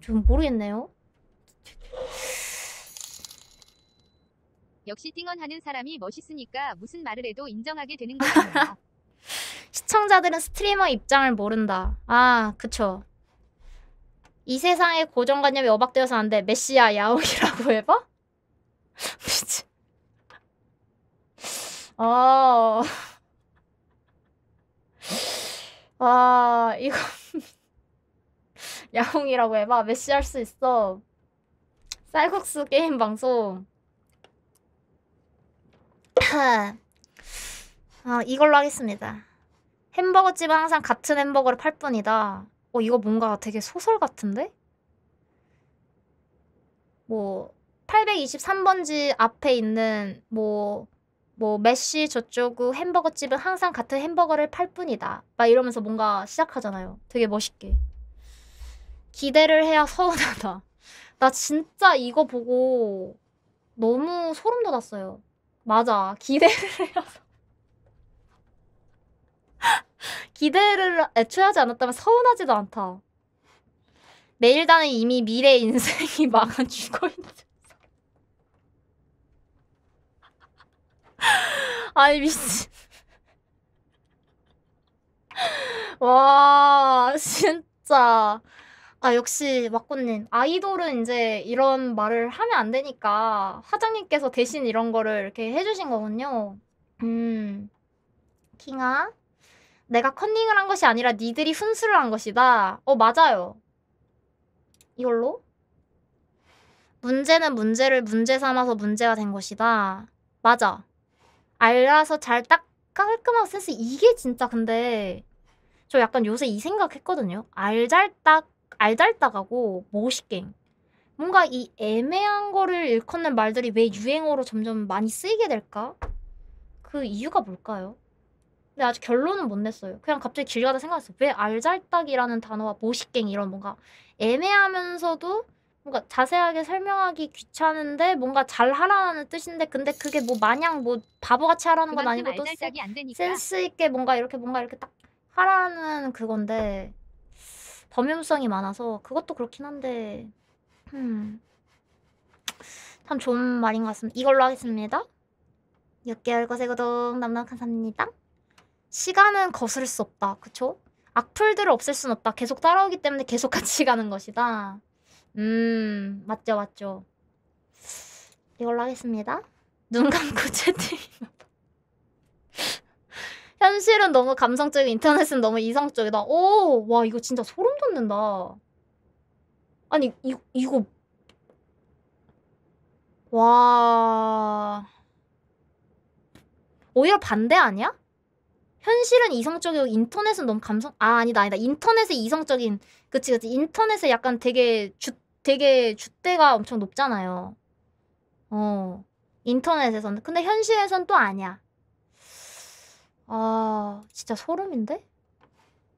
좀 모르겠네요. 역시 띵언하는 사람이 멋있으니까 무슨 말을 해도 인정하게 되는 거예요. *laughs* 시청자들은 스트리머 입장을 모른다. 아, 그쵸. 이세상에 고정관념이 어박되어서 안 돼. 메시아 야옹이라고 *laughs* 해봐? 미치. 어. 아, 이거. *laughs* 야옹이라고 해봐. 메시아 할수 있어. 쌀국수 게임 방송. *coughs* 어, 이걸로 하겠습니다. 햄버거집은 항상 같은 햄버거를 팔 뿐이다. 어, 이거 뭔가 되게 소설 같은데? 뭐, 823번지 앞에 있는 뭐, 뭐, 메시 저쪽 햄버거집은 항상 같은 햄버거를 팔 뿐이다. 막 이러면서 뭔가 시작하잖아요. 되게 멋있게. 기대를 해야 서운하다. *laughs* 나 진짜 이거 보고 너무 소름 돋았어요. 맞아. 기대를 해서. *laughs* 기대를 애초에 하지 않았다면 서운하지도 않다. 내일단은 이미 미래 인생이 망한 *laughs* 죽어있는. *laughs* 아이 미친. 와 진짜 아, 역시 막구님 아이돌은 이제 이런 말을 하면 안 되니까 사장님께서 대신 이런 거를 이렇게 해주신 거군요. 음. 킹아, 내가 컨닝을 한 것이 아니라 니들이 훈수를 한 것이다. 어, 맞아요. 이걸로? 문제는 문제를 문제 삼아서 문제가 된 것이다. 맞아. 알아서 잘 딱 깔끔하고 센스 이게 진짜 근데 저 약간 요새 이 생각했거든요. 알잘딱 알달딱하고 모호식갱 뭔가 이 애매한 거를 일컫는 말들이 왜 유행어로 점점 많이 쓰이게 될까? 그 이유가 뭘까요? 근데 아직 결론은 못 냈어요. 그냥 갑자기 길 가다 생각했어요. 왜 알잘딱이라는 단어와 모식갱 이런 뭔가 애매하면서도 뭔가 자세하게 설명하기 귀찮은데 뭔가 잘 하라는 뜻인데 근데 그게 뭐 마냥 뭐 바보같이 하라는 건 아니고 또 센스 있게 뭔가 이렇게 뭔가 이렇게 딱 하라는 그건데 범용성이 많아서 그것도 그렇긴 한데 음, 참 좋은 말인 것 같습니다. 이걸로 하겠습니다. 6개월 거세 구독 남남 감사합니다. 시간은 거스를 수 없다. 그쵸? 악플들을 없앨 순 없다. 계속 따라오기 때문에 계속 같이 가는 것이다. 음, 맞죠, 맞죠. 이걸로 하겠습니다. 눈 감고 채팅. 현실은 너무 감성적이고 인터넷은 너무 이성적이다. 오, 와 이거 진짜 소름 돋는다. 아니 이 이거 와 오히려 반대 아니야? 현실은 이성적이고 인터넷은 너무 감성 아 아니다 아니다 인터넷의 이성적인 그치 그치 인터넷에 약간 되게 주 되게 주대가 엄청 높잖아요. 어 인터넷에서는 근데 현실에선 또 아니야. 아, 진짜 소름인데?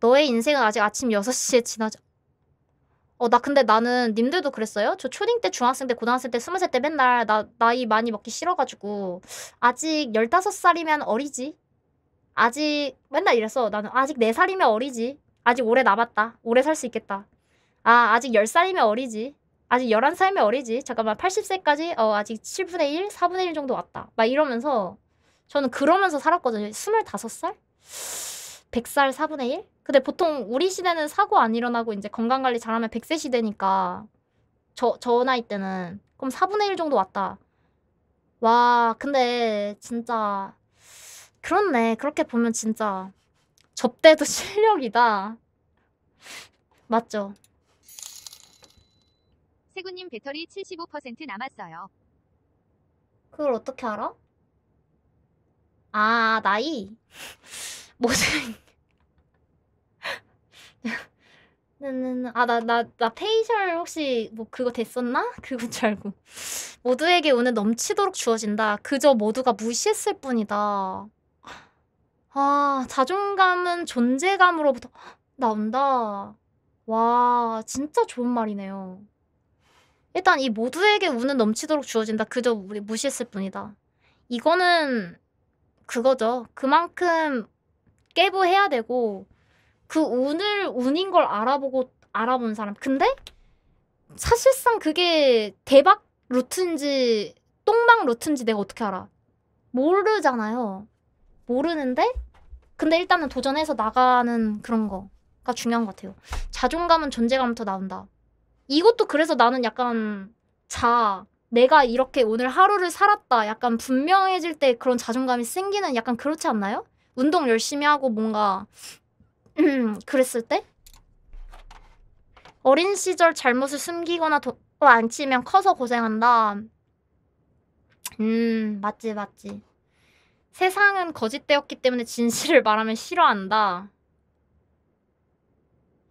너의 인생은 아직 아침 6시에 지나자 어, 나 근데 나는 님들도 그랬어요? 저 초딩 때, 중학생 때, 고등학생 때, 스무 살 때 맨날 나, 나이 많이 먹기 싫어가지고 아직 15살이면 어리지? 아직 맨날 이랬어. 나는 아직 4살이면 어리지. 아직 오래 남았다. 오래 살 수 있겠다. 아, 아직 10살이면 어리지. 아직 11살이면 어리지. 잠깐만, 80세까지? 어, 아직 7분의 1? 4분의 1 정도 왔다. 막 이러면서 저는 그러면서 살았거든요. 2 5살 100살 4분의 1? 근데 보통 우리 시대는 사고 안 일어나고 이제 건강관리 잘하면 100세 시대니까 저, 저 나이 때는 그럼 4분의 1 정도 왔다. 와, 근데 진짜 그렇네. 그렇게 보면 진짜 접대도 *laughs* 실력이다. 맞죠? 세구님 배터리 75% 남았어요. 그걸 어떻게 알아? 아, 나이? 모든. 아, 나, 나, 나 페이셜 혹시 뭐 그거 됐었나? 그건 줄 알고. 모두에게 운늘 넘치도록 주어진다. 그저 모두가 무시했을 뿐이다. 아, 자존감은 존재감으로부터 나온다. 와, 진짜 좋은 말이네요. 일단 이 모두에게 운는 넘치도록 주어진다. 그저 우리 무시했을 뿐이다. 이거는 그거죠. 그만큼 깨부해야 되고 그 운을 운인 걸 알아보고 알아본 사람. 근데 사실상 그게 대박 루트인지 똥망 루트인지 내가 어떻게 알아? 모르잖아요. 모르는데 근데 일단은 도전해서 나가는 그런 거가 중요한 것 같아요. 자존감은 존재감부터 나온다. 이것도 그래서 나는 약간 자 내가 이렇게 오늘 하루를 살았다 약간 분명해질 때 그런 자존감이 생기는 약간 그렇지 않나요? 운동 열심히 하고 뭔가 *clears throat* 그랬을 때? 어린 시절 잘못을 숨기거나 도, 어, 안 치면 커서 고생한다. 음, 맞지, 맞지. 세상은 거짓되었기 때문에 진실을 말하면 싫어한다.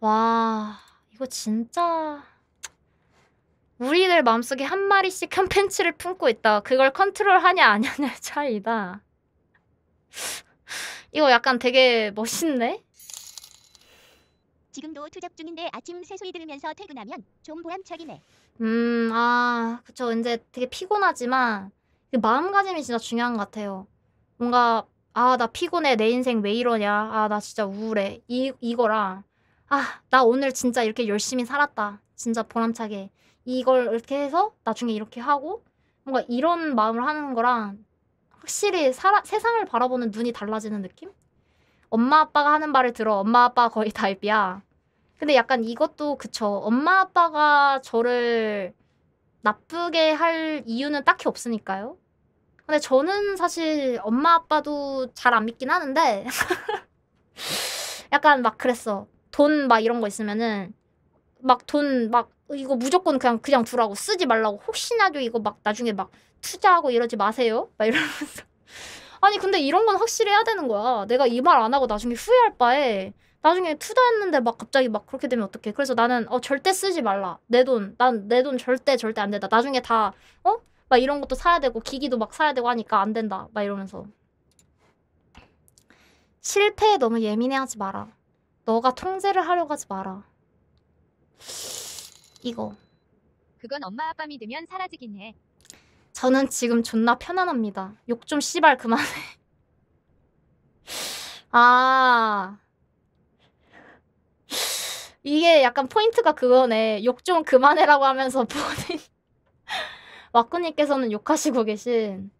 와, 이거 진짜 우리들 마음속에 한 마리씩 한 팬츠를 품고 있다. 그걸 컨트롤하냐 안 하냐의 *laughs* 차이다. 이거 약간 되게 멋있네. 지금도 투잡 중인데 아침 새소리 들으면서 퇴근하면 좀 보람차기네. 음, 아, 그쵸. 이제 되게 피곤하지만 그 마음가짐이 진짜 중요한 것 같아요. 뭔가 아, 나 피곤해. 내 인생 왜 이러냐. 아, 나 진짜 우울해. 이 이거랑 아, 나 오늘 진짜 이렇게 열심히 살았다. 진짜 보람차게. 이걸 이렇게 해서 나중에 이렇게 하고 뭔가 이런 마음을 하는 거랑 확실히 살아, 세상을 바라보는 눈이 달라지는 느낌? 엄마 아빠가 하는 말을 들어 엄마 아빠 거의 달비야. 근데 약간 이것도 그쵸. 엄마 아빠가 저를 나쁘게 할 이유는 딱히 없으니까요. 근데 저는 사실 엄마 아빠도 잘 안 믿긴 하는데 *laughs* 약간 막 그랬어. 돈 막 이런 거 있으면은 막 돈막 이거 무조건 그냥 그냥 두라고 쓰지 말라고 혹시나도 이거 막 나중에 막 투자하고 이러지 마세요 막 이러면서 *laughs* 아니 근데 이런 건 확실히 해야 되는 거야 내가 이 말 안 하고 나중에 후회할 바에 나중에 투자했는데 막 갑자기 막 그렇게 되면 어떡해 그래서 나는 어 절대 쓰지 말라 내 돈 난 내 돈 절대 절대 안 된다 나중에 다어막 이런 것도 사야 되고 기기도 막 사야 되고 하니까 안 된다 막 이러면서 실패에 너무 예민해하지 마라 너가 통제를 하려고 하지 마라 이거. 그건 엄마 아빠 믿으면 사라지긴 해. 저는 지금 존나 편안합니다. 욕 좀 씨발 그만해. *laughs* 아. 이게 약간 포인트가 그거네. 욕 좀 그만해라고 하면서 본인. *laughs* 와꾸님께서는 욕하시고 계신.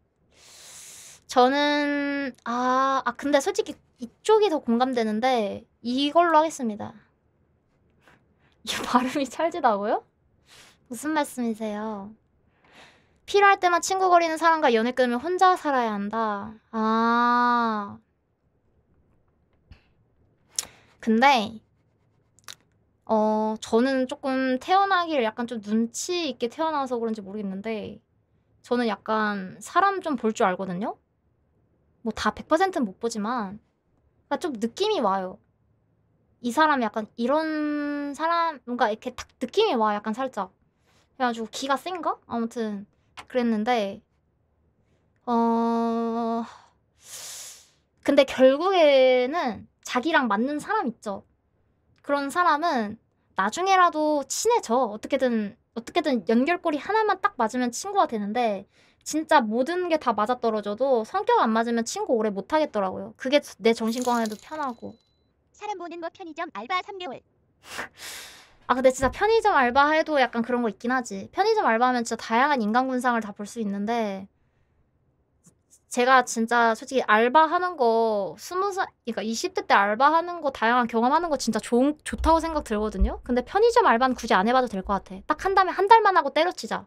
저는, 아, 아, 근데 솔직히 이쪽이 더 공감되는데, 이걸로 하겠습니다. 이 *laughs* 발음이 찰지다고요? 무슨 말씀이세요? 필요할 때만 친구 거리는 사람과 연애 끊으면 혼자 살아야 한다. 아. 근데 어, 저는 조금 태어나기를 약간 좀 눈치 있게 태어나서 그런지 모르겠는데 저는 약간 사람 좀 볼 줄 알거든요. 뭐 다 100%는 못 보지만 그러니까 좀 느낌이 와요. 이 사람 이 약간 이런 사람 뭔가 이렇게 딱 느낌이 와 약간 살짝 그래가지고 기가 센가 아무튼 그랬는데 어 근데 결국에는 자기랑 맞는 사람 있죠 그런 사람은 나중에라도 친해져 어떻게든 어떻게든 연결고리 하나만 딱 맞으면 친구가 되는데 진짜 모든 게 다 맞아떨어져도 성격 안 맞으면 친구 오래 못 하겠더라고요. 그게 내 정신 건강에도 편하고 사람 보는 거 편의점 알바 3개월. 아 근데 진짜 편의점 알바 해도 약간 그런 거 있긴 하지. 편의점 알바하면 진짜 다양한 인간 군상을 다 볼 수 있는데 제가 진짜 솔직히 알바하는 거 스무 살 그러니까 20대 때 알바하는 거 다양한 경험하는 거 진짜 좋은 좋다고 생각 들거든요. 근데 편의점 알바는 굳이 안 해봐도 될 것 같아. 딱 한다음한 달만 하고 때려치자.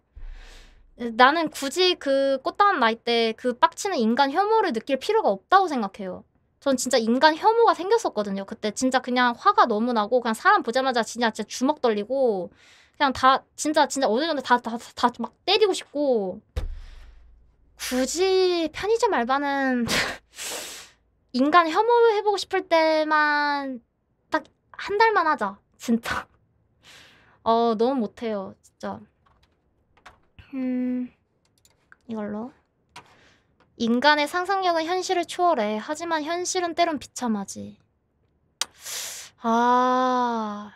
나는 굳이 그 꽃다운 나이 때 그 빡치는 인간 혐오를 느낄 필요가 없다고 생각해요. 전 진짜 인간 혐오가 생겼었거든요. 그때 진짜 그냥 화가 너무 나고 그냥 사람 보자마자 진짜, 진짜 주먹 떨리고 그냥 다 진짜 진짜 어느 정도 다다 다 막 때리고 싶고 굳이 편의점 알바는 *laughs* 인간 혐오해보고 싶을 때만 딱 한 달만 하자 진짜 *laughs* 어 너무 못해요 진짜 음 이걸로 인간의 상상력은 현실을 초월해. 하지만 현실은 때론 비참하지. 아.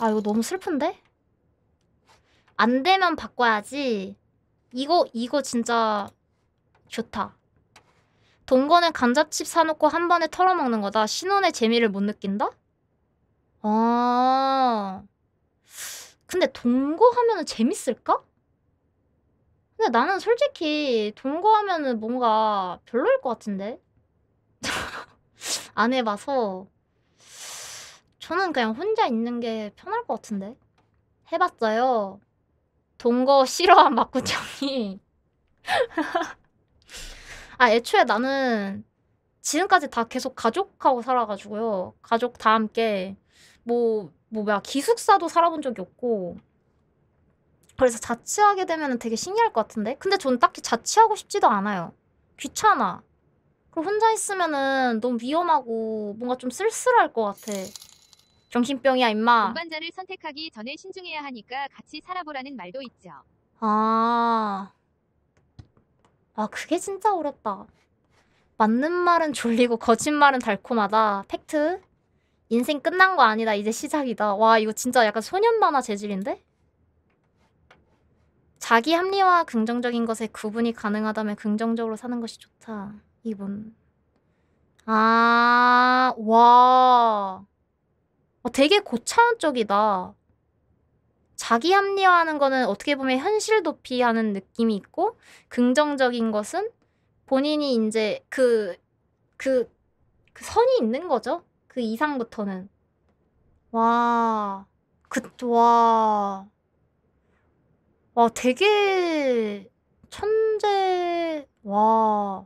아, 이거 너무 슬픈데? 안 되면 바꿔야지. 이거, 이거 진짜 좋다. 동거는 감자칩 사놓고 한 번에 털어먹는 거다. 신혼의 재미를 못 느낀다? 아. 근데 동거하면 재밌을까? 근데 나는 솔직히 동거 하면은 뭔가 별로일 것 같은데? *laughs* 안 해봐서. 저는 그냥 혼자 있는 게 편할 것 같은데? 해봤어요. 동거 싫어한 막구청이. *laughs* 아, 애초에 나는 지금까지 다 계속 가족하고 살아가지고요. 가족 다 함께. 뭐, 뭐, 뭐야, 기숙사도 살아본 적이 없고. 그래서 자취하게 되면 되게 신기할 것 같은데? 근데 전 딱히 자취하고 싶지도 않아요. 귀찮아. 그리고 혼자 있으면은 너무 위험하고 뭔가 좀 쓸쓸할 것 같아. 정신병이야, 임마. 동반자를 선택하기 전에 신중해야 하니까 같이 살아보라는 말도 있죠. 아. 아, 그게 진짜 어렵다. 맞는 말은 졸리고 거짓말은 달콤하다. 팩트. 인생 끝난 거 아니다. 이제 시작이다. 와, 이거 진짜 약간 소년 만화 재질인데? 자기 합리와 긍정적인 것의 구분이 가능하다면 긍정적으로 사는 것이 좋다. 이분. 아, 와. 어, 되게 고차원적이다. 자기 합리화하는 거는 어떻게 보면 현실 도피하는 느낌이 있고, 긍정적인 것은 본인이 이제 그, 그, 그 선이 있는 거죠. 그 이상부터는. 와. 그, 와. 와, 되게 천재, 와.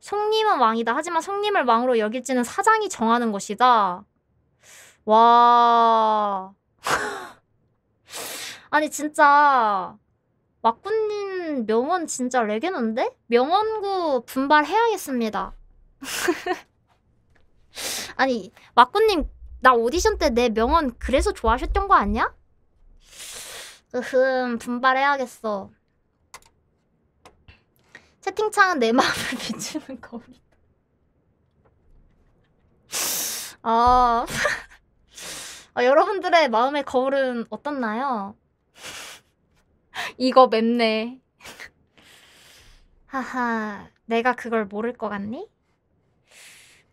성님은 왕이다. 하지만 성님을 왕으로 여길지는 사장이 정하는 것이다. 와. *laughs* 아니, 진짜. 왁구님 명언 진짜 레게는데? 명언구 분발해야겠습니다. *laughs* 아니, 왁구님, 나 오디션 때 내 명언 그래서 좋아하셨던 거 아니야? 으흠 분발해야겠어 채팅창은 내 마음을 *laughs* 비추는 거울이다 아 어, 여러분들의 마음의 거울은 어떻나요? 이거 맵네 하하 내가 그걸 모를 것 같니?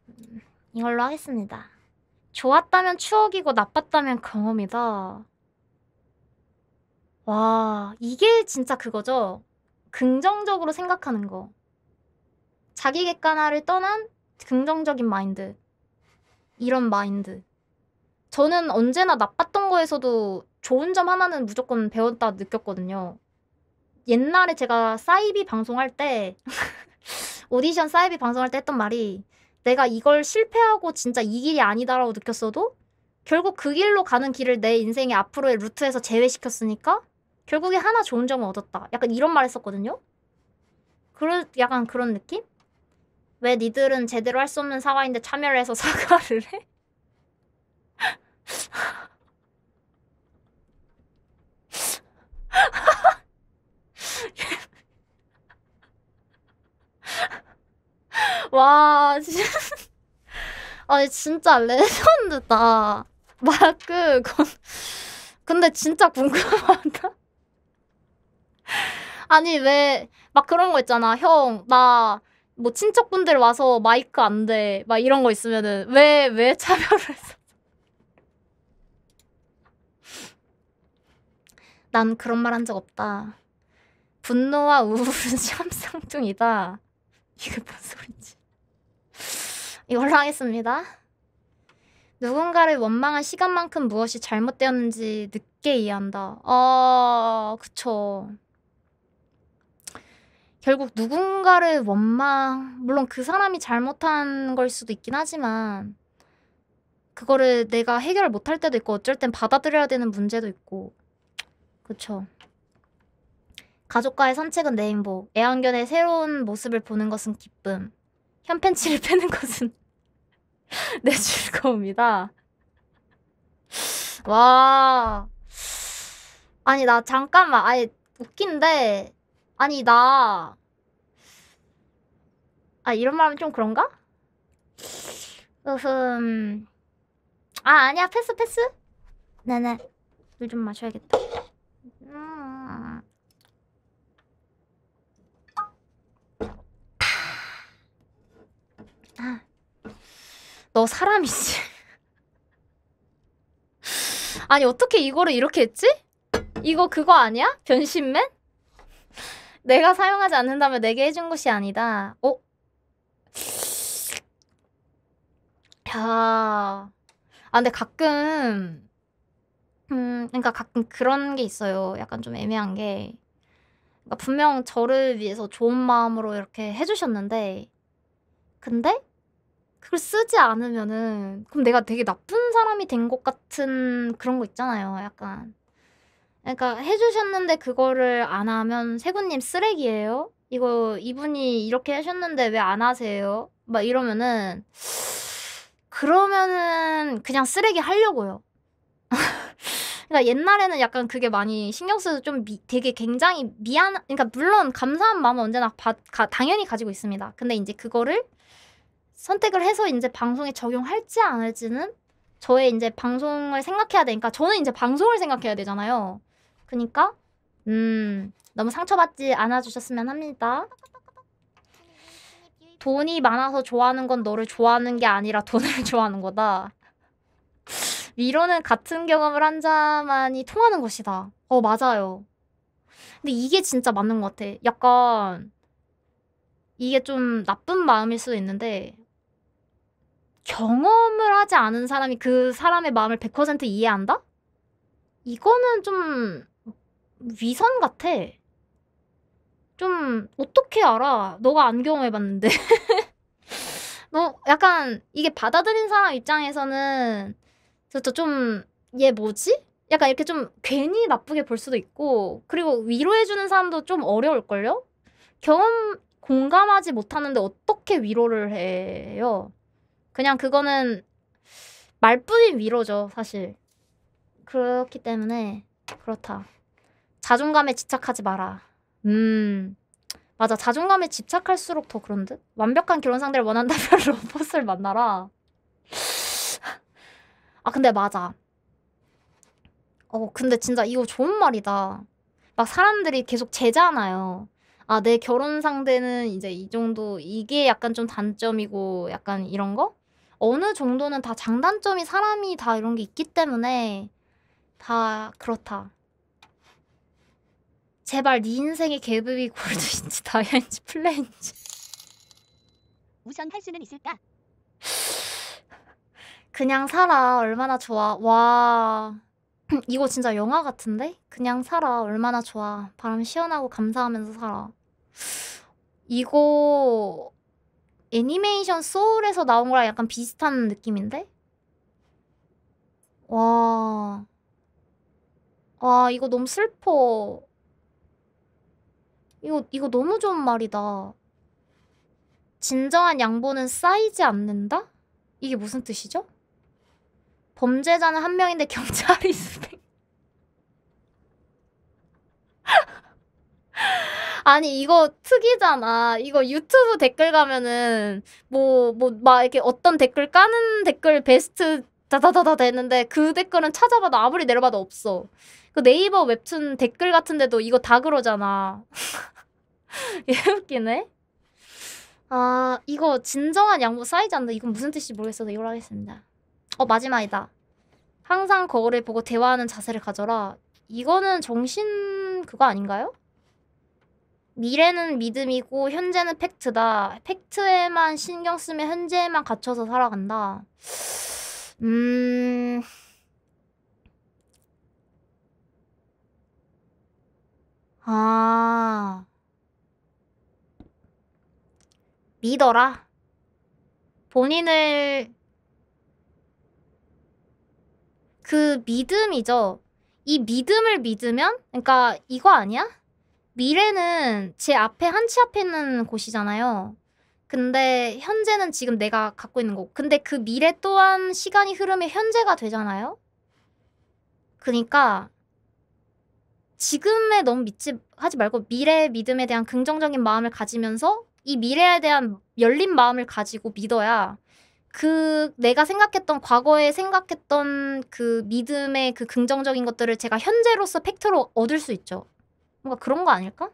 음, 이걸로 하겠습니다 좋았다면 추억이고 나빴다면 경험이다 와, 이게 진짜 그거죠. 긍정적으로 생각하는 거. 자기 객관화를 떠난 긍정적인 마인드. 이런 마인드. 저는 언제나 나빴던 거에서도 좋은 점 하나는 무조건 배웠다 느꼈거든요. 옛날에 제가 사이비 방송할 때, *laughs* 오디션 사이비 방송할 때 했던 말이 내가 이걸 실패하고 진짜 이 길이 아니다라고 느꼈어도 결국 그 길로 가는 길을 내 인생의 앞으로의 루트에서 제외시켰으니까 결국에 하나 좋은 점을 얻었다. 약간 이런 말 했었거든요. 그런 약간 그런 느낌? 왜 니들은 제대로 할 수 없는 사과인데 참여를 해서 *laughs* 사과를 해? 와, 진짜. 아니, 진짜 레전드다. 막그 건... 근데 진짜 궁금하다. 아니 왜 막 그런 거 있잖아. 형, 나 뭐 친척분들 와서 마이크 안 돼. 막 이런 거 있으면은 왜 왜 차별을 했어? *laughs* 난 그런 말 한 적 없다. 분노와 우울은 *laughs* 시험상중이다. 이게 뭔 소린지. *laughs* 이걸로 하겠습니다. 누군가를 원망한 시간만큼 무엇이 잘못되었는지 늦게 이해한다. 아, 그쵸. 결국 누군가를 원망, 물론 그 사람이 잘못한 걸 수도 있긴 하지만, 그거를 내가 해결 못 할 때도 있고, 어쩔 땐 받아들여야 되는 문제도 있고, 그쵸. 가족과의 산책은 내 행복, 애완견의 새로운 모습을 보는 것은 기쁨, 현팬치를 패는 *laughs* 것은 *laughs* 내 즐거움이다. 와. 아니, 나 잠깐만. 아예 웃긴데, 아니 나 아, 이런 말 하면 좀 그런가? 으흠. 아, 아니야. 패스, 패스. 네네. 물 좀 마셔야겠다. 음. 아. 너 사람이지. *laughs* 아니, 어떻게 이거를 이렇게 했지? 이거 그거 아니야? 변신맨? 내가 사용하지 않는다면 내게 해준 것이 아니다. 어? 야. 아, 근데 가끔, 음, 그러니까 가끔 그런 게 있어요. 약간 좀 애매한 게. 그러니까 분명 저를 위해서 좋은 마음으로 이렇게 해주셨는데, 근데 그걸 쓰지 않으면은, 그럼 내가 되게 나쁜 사람이 된 것 같은 그런 거 있잖아요. 약간. 그러니까 해주셨는데 그거를 안 하면 세군님 쓰레기예요. 이거 이분이 이렇게 하셨는데 왜 안 하세요? 막 이러면은 그러면은 그냥 쓰레기 하려고요. *laughs* 그러니까 옛날에는 약간 그게 많이 신경 써서 좀 미, 되게 굉장히 미안 그러니까 물론 감사한 마음은 언제나 받, 가, 당연히 가지고 있습니다. 근데 이제 그거를 선택을 해서 이제 방송에 적용할지 안 할지는 저의 이제 방송을 생각해야 되니까 저는 이제 방송을 생각해야 되잖아요. 그니까 음 너무 상처받지 않아 주셨으면 합니다. 돈이 많아서 좋아하는 건 너를 좋아하는 게 아니라 돈을 *laughs* 좋아하는 거다. 위로는 같은 경험을 한 자만이 통하는 것이다. 어, 맞아요. 근데 이게 진짜 맞는 것 같아. 약간, 이게 좀 나쁜 마음일 수도 있는데, 경험을 하지 않은 사람이 그 사람의 마음을 100% 이해한다? 이거는 좀 위선 같아. 좀 어떻게 알아? 너가 안 경험해봤는데. *laughs* 너 약간 이게 받아들인 사람 입장에서는 그렇 좀얘 뭐지? 약간 이렇게 좀 괜히 나쁘게 볼 수도 있고 그리고 위로해주는 사람도 좀 어려울걸요? 경험 공감하지 못하는데 어떻게 위로를 해요? 그냥 그거는 말뿐인 위로죠 사실 그렇기 때문에 그렇다 자존감에 집착하지 마라. 음. 맞아. 자존감에 집착할수록 더 그런 듯? 완벽한 결혼 상대를 원한다면 *laughs* 로봇을 만나라. 아, 근데 맞아. 어, 근데 진짜 이거 좋은 말이다. 막 사람들이 계속 재잖아요. 아, 내 결혼 상대는 이제 이 정도, 이게 약간 좀 단점이고 약간 이런 거? 어느 정도는 다 장단점이 사람이 다 이런 게 있기 때문에 다 그렇다. 제발 네 인생의 계급이 골드인지 *laughs* 다이아인지 플레인지 우선 할 수는 있을까? 그냥 살아 얼마나 좋아 와 *clears throat* 이거 진짜 영화 같은데? 그냥 살아 얼마나 좋아 바람 시원하고 감사하면서 살아 이거 애니메이션 소울에서 나온 거랑 약간 비슷한 느낌인데? 와... 와 이거 너무 슬퍼 이거, 이거 너무 좋은 말이다. 진정한 양보는 쌓이지 않는다? 이게 무슨 뜻이죠? 범죄자는 한 명인데 경찰이 *laughs* 수백. *laughs* 아니 이거 특이잖아. 이거 유튜브 댓글 가면은 뭐 뭐 막 이렇게 어떤 댓글 까는 댓글 베스트 다다다다 되는데 그 댓글은 찾아봐도 아무리 내려봐도 없어. 그 네이버 웹툰 댓글 같은데도 이거 다 그러잖아. *laughs* *laughs* 예 웃기네. 아 이거 진정한 양보 사이즈 안다. 이건 무슨 뜻인지 모르겠어서 이걸 하겠습니다. 어 마지막이다. 항상 거울을 보고 대화하는 자세를 가져라. 이거는 정신 그거 아닌가요? 미래는 믿음이고 현재는 팩트다. 팩트에만 신경 쓰면 현재에만 갇혀서 살아간다. 음. 아. 믿어라. 본인을 그 믿음이죠. 이 믿음을 믿으면 그러니까 이거 아니야? 미래는 제 앞에 한치 앞에 있는 곳이잖아요. 근데 현재는 지금 내가 갖고 있는 곳. 근데 그 미래 또한 시간이 흐르면 현재가 되잖아요. 그러니까 지금에 너무 믿지 하지 말고 미래의 믿음에 대한 긍정적인 마음을 가지면서 이 미래에 대한 열린 마음을 가지고 믿어야 그 내가 생각했던 과거에 생각했던 그 믿음의 그 긍정적인 것들을 제가 현재로서 팩트로 얻을 수 있죠. 뭔가 그런 거 아닐까?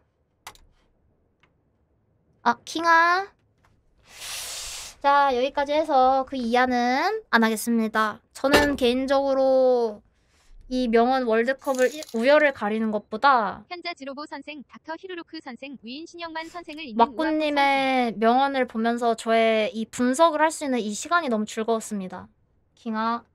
아, 킹아. 자, 여기까지 해서 그 이하는 안 하겠습니다. 저는 개인적으로 이 명언 월드컵을 우열을 가리는 것보다 현자 지로보 선생, 닥터 히루루크 선생, 위인 신영만 선생을 막군님의 명언을 보면서 저의 이 분석을 할 수 있는 이 시간이 너무 즐거웠습니다. 킹아